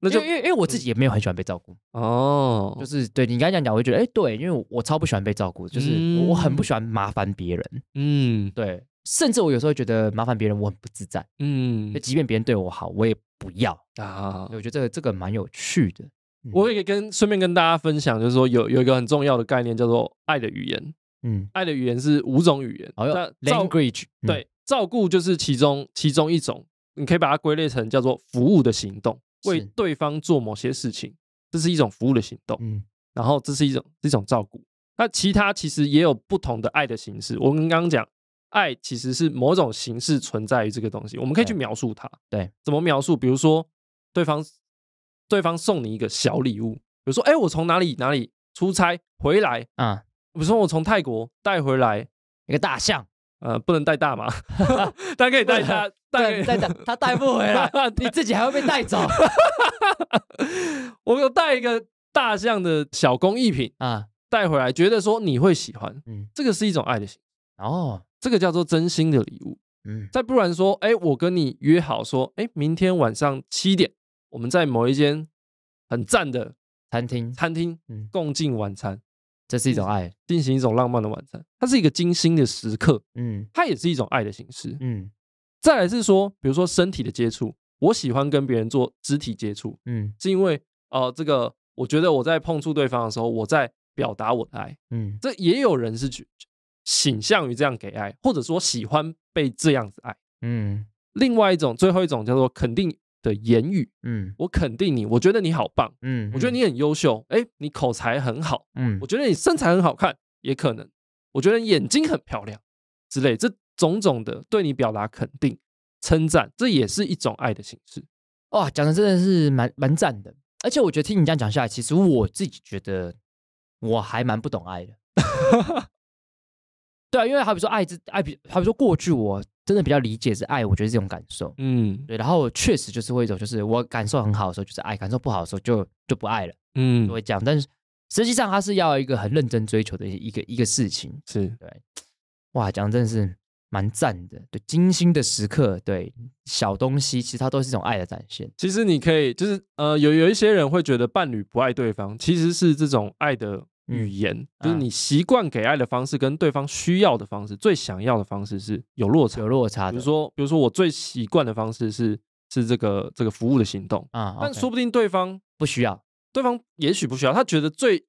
[SPEAKER 3] 那就因为因为我自己也没有很喜欢被照顾。哦，就是对你刚才讲讲，我会觉得哎，对，因为我超不喜欢被照顾，就是我很不喜欢麻烦别人。嗯，对，甚至我有时候觉得麻烦别人我很不自在。嗯，即便别人对我好，我也不要
[SPEAKER 1] 啊。我觉得这个蛮有趣的。我也可以跟顺便跟大家分享，就是说有有一个很重要的概念叫做爱的语言，嗯，爱的语言是五种语言，那 language 对照顾就是其中其中一种，你可以把它归类成叫做服务的行动，为对方做某些事情，这是一种服务的行动，嗯，然后这是一种一种照顾，那其他其实也有不同的爱的形式。我们刚刚讲爱其实是某种形式存在于这个东西，我们可以去描述它，对，怎么描述？比如说对方。对方送你一个小礼物，比如说，哎，我从哪里哪里出差回来啊？比如说，我从泰国带回来一个大象，呃，不能带大嘛，他 可以带他，带带他带不回来，你自己还会被带走。我带一个大象的小工艺品啊，带回来，觉得说你会喜欢，嗯，这个是一种爱的心，哦，这个叫做真心的礼物，嗯。再不然说，哎，我跟你约好说，哎，明天晚上七点。我们在某一间很赞的餐厅，餐厅共进晚餐，这是一种爱，进行一种浪漫的晚餐，它是一个精心的时刻，嗯，它也是一种爱的形式，嗯。再来是说，比如说身体的接触，我喜欢跟别人做肢体接触，嗯，是因为呃，这个我觉得我在碰触对方的时候，我在表达我的爱，嗯。这也有人是倾向于这样给爱，或者说喜欢被这样子爱，嗯。另外一种，最后一种叫做肯定。的言语，嗯，我肯定你，我觉得你好棒，嗯，我觉得你很优秀，哎，你口才很好，嗯，我觉得你身材很好看，也可能，我觉得眼睛很漂亮，之类，这种种的对你表达肯定、称赞，这也是一种爱的形式。哇，讲的
[SPEAKER 3] 真的是蛮蛮赞的，而且我觉得听你这样讲下来，其实我自己觉得我还蛮不懂爱的。对啊，因为好比说爱之爱，比好比说过去我。真的比较理解是爱，我觉得这种感受，嗯，对。然后我确实就是会一种，就是我感受很好的时候就是爱，感受不好的时候就就不爱了，嗯，会讲。但是实际上他是要一个很认真追求的一个一个事情，是对。哇，讲真的是蛮赞的，对，精心的时刻，对小东西，其实它都是一种爱的展现。
[SPEAKER 1] 其实你可以就是呃，有有一些人会觉得伴侣不爱对方，其实是这种爱的。语言就是你习惯给爱的方式，跟对方需要的方式、最想要的方式是有落差，有落差。比如说，比如说我最习惯的方式是是这个这个服务的行动啊，但说不定对方不需要，对方也许不需要，他觉得最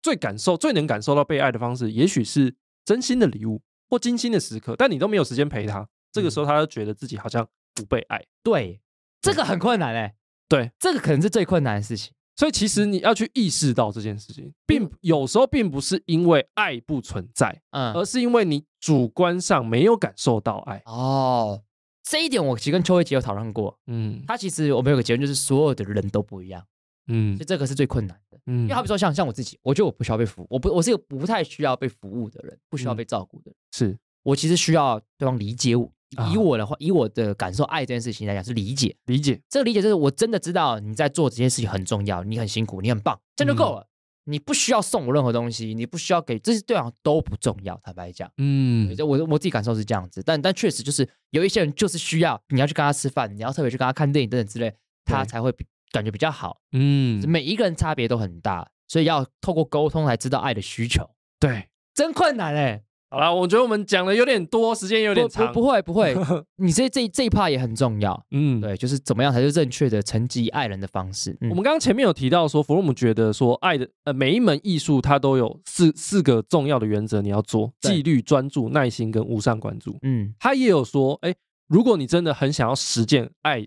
[SPEAKER 1] 最感受、最能感受到被爱的方式，也许是真心的礼物或精心的时刻，但你都没有时间陪他，这个时候他就觉得自己好像不被爱。对，这个很困难哎。对，这个可能是最困难的事情。所以其实你要去意识到这件事情，并有时候并不是因为爱不存在，嗯，而是因为你主观上没有感受到爱。哦，这一点我其实跟邱伟杰有讨论过，嗯，他其实我们有个结论就是
[SPEAKER 3] 所有的人都不一样，嗯，所以这个是最困难的，嗯，因为他比如说像像我自己，我觉得我不需要被服，我不我是一个不太需要被服务的人，不需要被照顾的，人，是我其实需要对方理解我。以我的话，以我的感受，爱这件事情来讲，是理解，理解。这个理解就是，我真的知道你在做这件事情很重要，你很辛苦，你很棒，这就够了。你不需要送我任何东西，你不需要给这些，对啊，都不重要。坦白讲，嗯，我我自己感受是这样子，但但确实就是有一些人就是需要你要去跟他吃饭，你要特别去跟他看电影等等之类，他才会感觉比较好。嗯，每一个人差别都很大，所以要透过沟通才知道爱的需求。对，真困难哎。
[SPEAKER 1] 好了，我觉得我们讲的有点多，时间有点长。不
[SPEAKER 3] 会，不会，你这这这一趴也很重要。嗯，对，就是怎么样才是正确的、诚挚
[SPEAKER 1] 爱人的方式。我们刚刚前面有提到说，弗洛姆觉得说，爱的呃，每一门艺术它都有四四个重要的原则，你要做纪律、专注、耐心跟无上关注。嗯，他也有说，哎，如果你真的很想要实践爱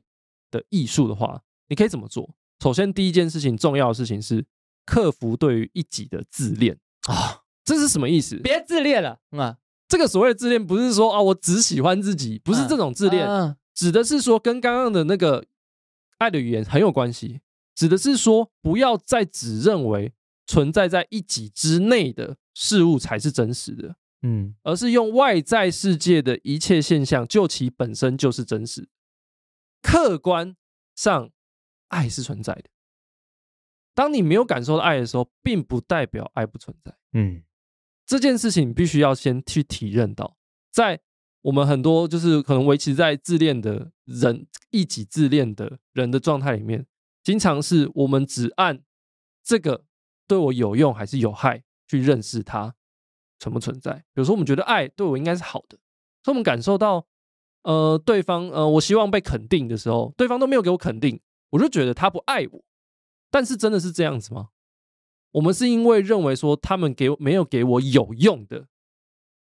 [SPEAKER 1] 的艺术的话，你可以怎么做？首先，第一件事情，重要的事情是克服对于一己的自恋啊。这是什么意思？别自恋了啊！这个所谓的自恋，不是说啊，我只喜欢自己，不是这种自恋，指的是说跟刚刚的那个爱的语言很有关系，指的是说不要再只认为存在在一己之内的事物才是真实的，嗯，而是用外在世界的一切现象，就其本身就是真实，客观上爱是存在的。当你没有感受到爱的时候，并不代表爱不存在，嗯。这件事情必须要先去体认到，在我们很多就是可能维持在自恋的人一己自恋的人的状态里面，经常是我们只按这个对我有用还是有害去认识它存不存在。比如说，我们觉得爱对我应该是好的，所以我们感受到呃对方呃我希望被肯定的时候，对方都没有给我肯定，我就觉得他不爱我。但是真的是这样子吗？我们是因为认为说他们给没有给我有用的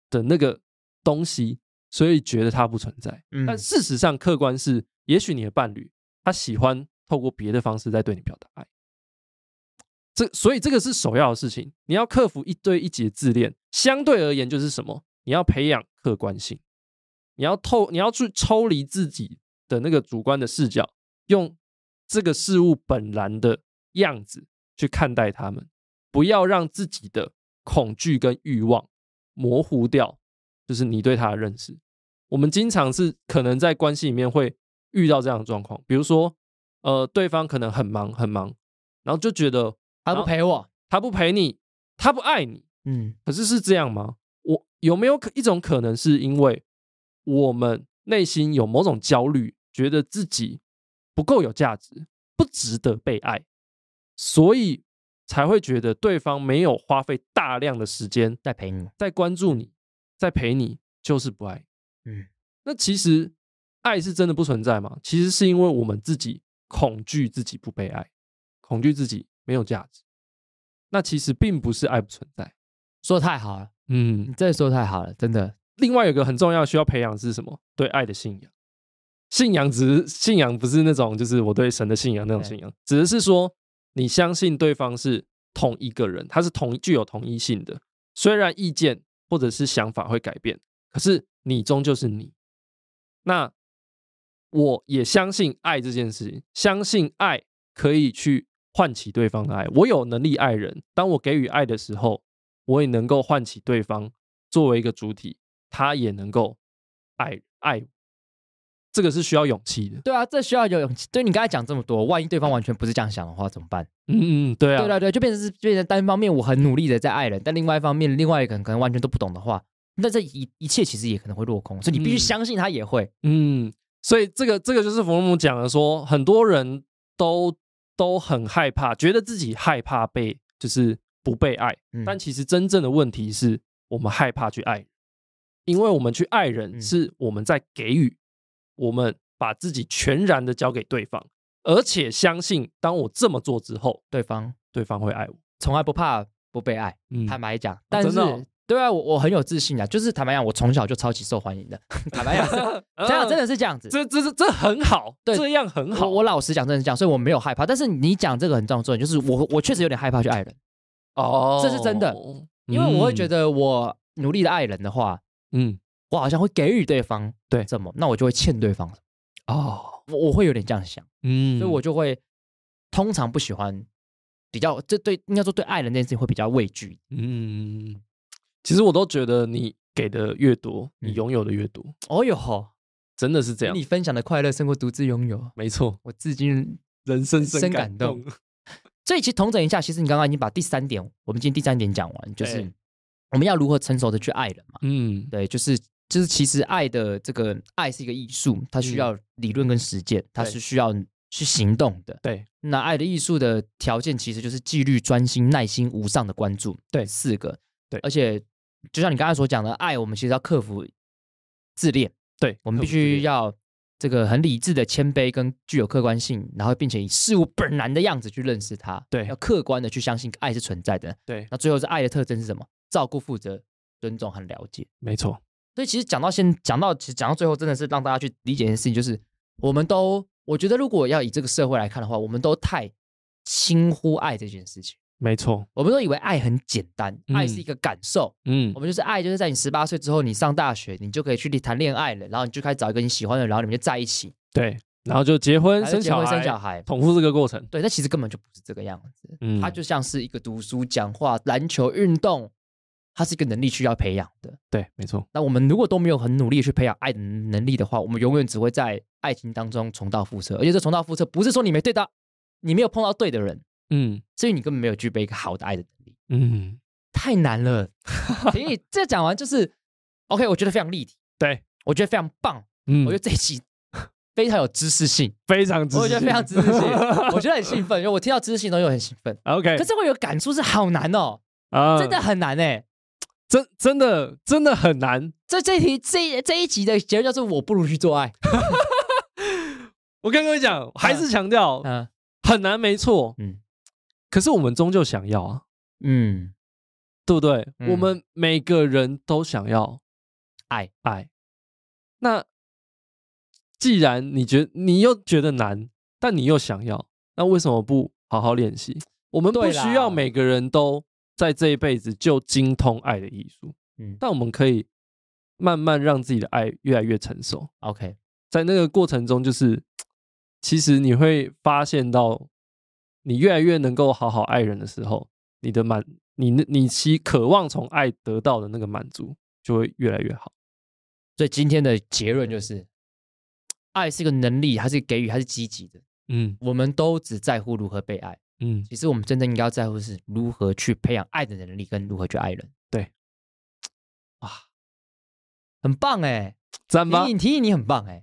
[SPEAKER 1] 的那个东西，所以觉得它不存在。但事实上，客观是，也许你的伴侣他喜欢透过别的方式在对你表达爱。这所以这个是首要的事情，你要克服一对一节自恋。相对而言，就是什么？你要培养客观性，你要透，你要去抽离自己的那个主观的视角，用这个事物本来的样子。去看待他们，不要让自己的恐惧跟欲望模糊掉，就是你对他的认识。我们经常是可能在关系里面会遇到这样的状况，比如说，呃，对方可能很忙很忙，然后就觉得他不陪我，他不陪你，他不爱你，嗯，可是是这样吗？我有没有可一种可能是因为我们内心有某种焦虑，觉得自己不够有价值，不值得被爱？所以才会觉得对方没有花费大量的时间在陪你，在关注你，在陪你就是不爱。嗯，那其实爱是真的不存在吗？其实是因为我们自己恐惧自己不被爱，恐惧自己没有价值。那其实并不是爱不存在，说太好了，嗯，这说太好了，真的。另外有个很重要需要培养是什么？对爱的信仰。信仰只是信仰，不是那种就是我对神的信仰那种信仰，只是说。你相信对方是同一个人，他是同具有同一性的。虽然意见或者是想法会改变，可是你终究是你。那我也相信爱这件事情，相信爱可以去唤起对方的爱。我有能力爱人，当我给予爱的时候，我也能够唤起对方作为一个主体，他也能够爱爱。这个是需要勇气的，对啊，这需要有勇气。对你刚才讲这么多，万
[SPEAKER 3] 一对方完全不是这样想的话，怎么办？嗯嗯，对啊，对对对，就变成是变成单方面，我很努力的在爱人，但另外一方面，另外一个人可能完全都不懂的话，那这一一切其实也可能会落空。所以你必须
[SPEAKER 1] 相信他也会。嗯，所以这个这个就是弗洛姆讲的，说很多人都都很害怕，觉得自己害怕被就是不被爱，但其实真正的问题是我们害怕去爱，因为我们去爱人是我们在给予。我们把自己全然的交给对方，而且相信，当我这么做之后，对方对方会爱我，从来不怕不被爱。
[SPEAKER 3] 坦白讲，但是对啊，我我很有自信啊，就是坦白讲，我从小就超级受欢迎的。坦白讲，这样真的是这样子，这这这很好，对，这样很好。我老实讲，真的这样，所以我没有害怕。但是你讲这个很重要重点，就是我我确实有点害怕去爱人。哦，这是真的，因为我会觉得我努力的爱人的话，嗯。我好像会给予对方什么，那我就会欠对方哦，我会有点这样想，嗯，所以我就会通常不喜欢比较，这对应该说对爱人那件事情会比较畏惧。
[SPEAKER 1] 嗯，其实我都觉得你给的越多，你拥有的越多。哦哟，真的是这样，你
[SPEAKER 3] 分享的快乐胜过独自拥有。没错，我至今人生深感动。所以其实整一下，其实你刚刚已经把第三点，我们今天第三点讲完，就是我们要如何成熟的去爱人嘛。嗯，对，就是。就是其实爱的这个爱是一个艺术，它需要理论跟实践，它是需要去行动的。对，那爱的艺术的条件其实就是纪律、专心、耐心、无上的关注。对，四个。对，而且就像你刚才所讲的，爱我们其实要克服自恋。对，我们必须要这个很理智的谦卑，跟具有客观性，然后并且以事物本来的样子去认识它。对，要客观的去相信爱是存在的。对，那最后是爱的特征是什么？照顾、负责、尊重和了解。没错。所以其实讲到现，讲到其实讲到最后，真的是让大家去理解一件事情，就是我们都，我觉得如果要以这个社会来看的话，我们都太轻忽爱这件事情。没错，我们都以为爱很简单，爱是一个感受。嗯，我们就是爱，就是在你十八岁之后，你上大学，你就可以去谈恋爱了，然后你就开始找一个你喜欢的，然后你们就在一起。
[SPEAKER 1] 对，然后就结婚，生小孩，生小孩，捧腹
[SPEAKER 3] 这个过程。对，但其实根本就不是这个样子。嗯，它就像是一个读书、讲话、篮球运动。它是一个能力需要培养
[SPEAKER 1] 的，对，没错。
[SPEAKER 3] 那我们如果都没有很努力去培养爱的能力的话，我们永远只会在爱情当中重蹈覆辙。而且这重蹈覆辙不是说你没对到，你没有碰到对的人，嗯，至以你根本没有具备一个好的爱的能
[SPEAKER 2] 力，嗯，
[SPEAKER 3] 太难了。所 以这讲完就是，OK，我觉得非常立体，对，我觉得非常棒，嗯，我觉得这一期。非常有知识性，非常，我觉得非常知识性，我觉得很兴奋，因为我听到知识性都又很兴奋，OK。可是我有感触是好难哦，真的很难哎。真真的真的很难，这这题这这一集的结
[SPEAKER 1] 论就是我不如去做爱。我刚刚位讲，还是强调，嗯，很难，没错，嗯，可是我们终究想要啊，嗯，对不对？我们每个人都想要爱爱。那既然你觉你又觉得难，但你又想要，那为什么不好好练习？我们不需要每个人都。在这一辈子就精通爱的艺术，嗯，但我们可以慢慢让自己的爱越来越成熟。OK，在那个过程中，就是其实你会发现到，你越来越能够好好爱人的时候，你的满你你其渴望从爱得到的那个满足就会越来越好。所以今天的结论就是，爱是一个能力，还是给予，还是积极的？嗯，我们都
[SPEAKER 3] 只在乎如何被爱。嗯，其实我们真正应该在乎是如何去培养爱的能力，跟如何去爱人。对，哇，很棒哎，赞吗？你提议，你很棒哎，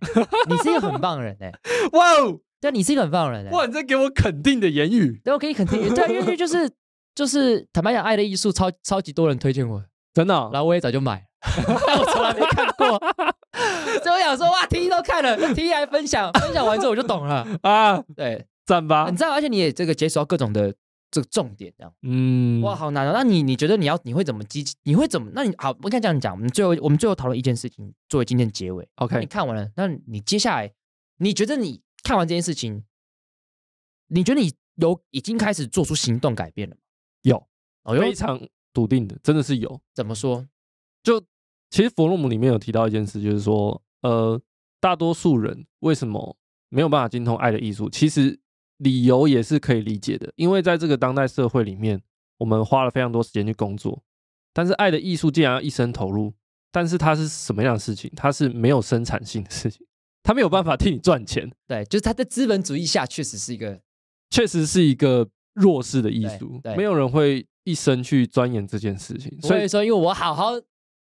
[SPEAKER 3] 你是一个很棒的人哎。哇哦，对，你是一个很棒的人。
[SPEAKER 2] 哇，你在给
[SPEAKER 1] 我肯定的言语。
[SPEAKER 3] 对我可以肯定，对，因为就是就是坦白讲，爱的艺术超超级多人推荐我，真的。然后我也早就买，我从来没看过。所以我想说，哇，T 一都看了，T 一还分享，分享完之后我就懂了啊，对。赞吧！你知道，而且你也这个接锁各种的这个重点，这样嗯，哇，好难哦。那你你觉得你要你会怎么积极？你会怎么？那你好，我跟你这样讲，我们最后我们最后讨论一件事情，作为今天结尾。OK，你看完了，那你接下来你觉得你看完这件事情，你觉得你有已经开始做出行动改变了？
[SPEAKER 5] 有，非常笃
[SPEAKER 1] 定的，真的是有。怎么说？就其实弗洛姆里面有提到一件事，就是说，呃，大多数人为什么没有办法精通爱的艺术？其实。理由也是可以理解的，因为在这个当代社会里面，我们花了非常多时间去工作，但是爱的艺术竟然要一生投入，但是它是什么样的事情？它是没有生产性的事情，它没有办法替你赚钱。对，就是它在资本主义下确实是一个，确实是一个弱势的艺术，没有人会一生去钻研这件事情。所以说，
[SPEAKER 3] 因为我好好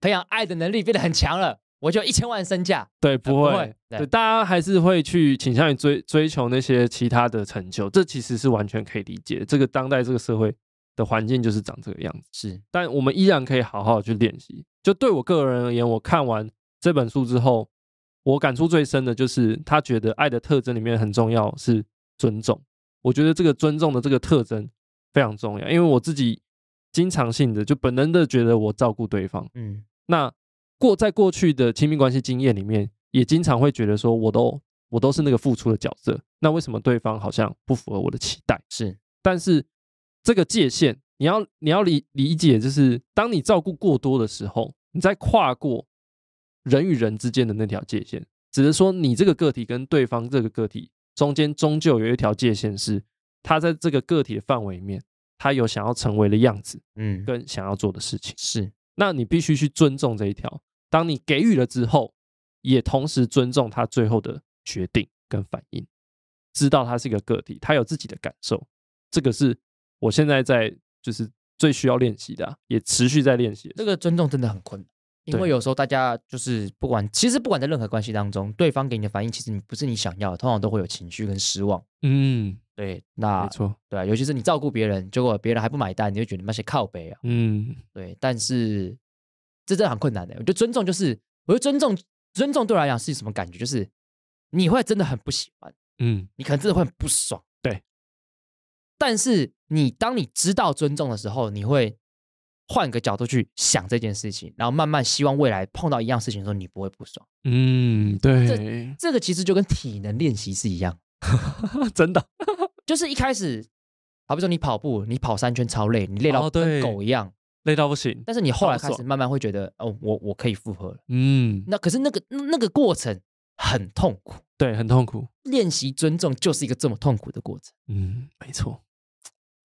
[SPEAKER 3] 培养爱的能力，变得很强了。我就一千万身价，
[SPEAKER 1] 对，不会，对，大家还是会去倾向于追追求那些其他的成就，这其实是完全可以理解。这个当代这个社会的环境就是长这个样子，是。但我们依然可以好好的去练习。就对我个人而言，我看完这本书之后，我感触最深的就是他觉得爱的特征里面很重要是尊重。我觉得这个尊重的这个特征非常重要，因为我自己经常性的就本能的觉得我照顾对方，嗯，那。过在过去的亲密关系经验里面，也经常会觉得说，我都我都是那个付出的角色，那为什么对方好像不符合我的期待？是，但是这个界限，你要你要理理解，就是当你照顾过多的时候，你在跨过人与人之间的那条界限，只是说你这个个体跟对方这个个体中间，终究有一条界限，是他在这个个体的范围里面，他有想要成为的样子，嗯，跟想要做的事情，是，那你必须去尊重这一条。当你给予了之后，也同时尊重他最后的决定跟反应，知道他是一个个体，他有自己的感受。这个是我现在在就是最需要练习的，也持续在练习。这个尊重真的很困难，因为有时候大家就是不管，其实不管在任
[SPEAKER 3] 何关系当中，对方给你的反应，其实你不是你想要，的，通常都会有情绪跟失望。嗯，对，那没错，对，尤其是你照顾别人，结果别人还不买单，你就觉得那些靠背啊。
[SPEAKER 5] 嗯，对，
[SPEAKER 3] 但是。这真的很困难的。我觉得尊重就是，我觉得尊重，尊重对来讲是什么感觉？就是你会真的很不喜欢，嗯，你可能真的会很不爽，对。但是你当你知道尊重的时候，你会换个角度去想这件事情，然后慢慢希望未来碰到一样事情的时候，你不会不爽。嗯，对。这这个其实就跟体能练习是一样，真的，就是一开始，好比说你跑步，你跑三圈超累，你累到跟狗一样。累到不行，但是你后来开始慢慢会觉得哦，我我可以复合了。嗯，那可是那个那个过程很痛苦，对，很痛苦。练习尊重就是一个这么痛苦的过程。嗯，没错。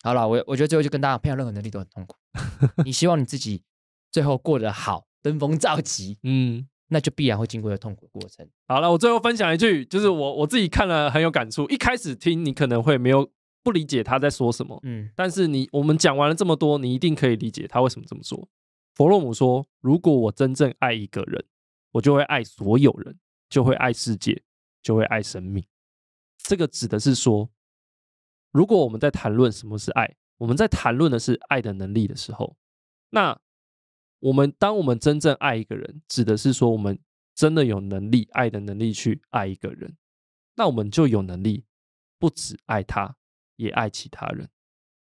[SPEAKER 3] 好了，我我觉得最后就跟大家培养任何能力都很痛苦。你希望你自己最后过得好，登峰造极，嗯，那就必然会经过一个痛苦的
[SPEAKER 1] 过程。好了，我最后分享一句，就是我我自己看了很有感触。一开始听你可能会没有。不理解他在说什么，嗯，但是你我们讲完了这么多，你一定可以理解他为什么这么说。弗洛姆说：“如果我真正爱一个人，我就会爱所有人，就会爱世界，就会爱生命。”这个指的是说，如果我们在谈论什么是爱，我们在谈论的是爱的能力的时候，那我们当我们真正爱一个人，指的是说我们真的有能力爱的能力去爱一个人，那我们就有能力不止爱他。也爱其他人，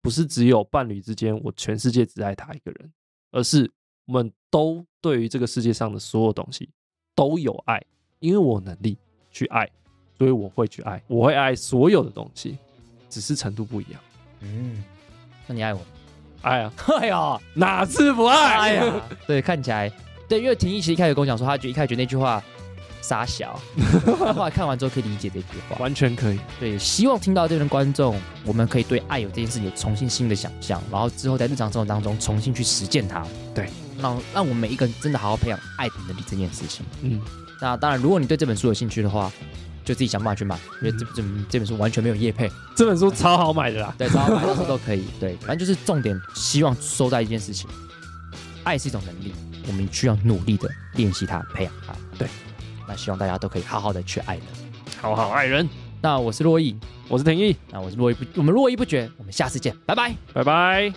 [SPEAKER 1] 不是只有伴侣之间，我全世界只爱他一个人，而是我们都对于这个世界上的所有东西都有爱，因为我能力去爱，所以我会去爱，我会爱所有的东西，只是程度不一样。嗯，
[SPEAKER 3] 那你爱我？爱啊！爱呀，哪次不爱呀？对，看起来，对，因为田艺奇一开始跟我讲说，他觉一开始那句话。傻小，来看完之后可以理解这句话，完全可以。对，希望听到这边观众，我们可以对爱有这件事情重新新的想象，然后之后在日常生活当中重新去实践它。对，让让我们每一个人真的好好培养爱的能力这件事情。嗯，那当然，如果你对这本书有兴趣的话，就自己想办法去买，因为这这这本书完全没有叶配，这本书超好买的啦。对，超好买到候 都可以。对，反正就是重点，希望收在一件事情，爱是一种能力，我们需要努力的练习它，培养它。对。那希望大家都可以好好的去爱人，好好爱人。那我是洛毅，我是廷毅。那我是洛毅不，我们络绎不绝。我们下次见，拜拜，拜拜。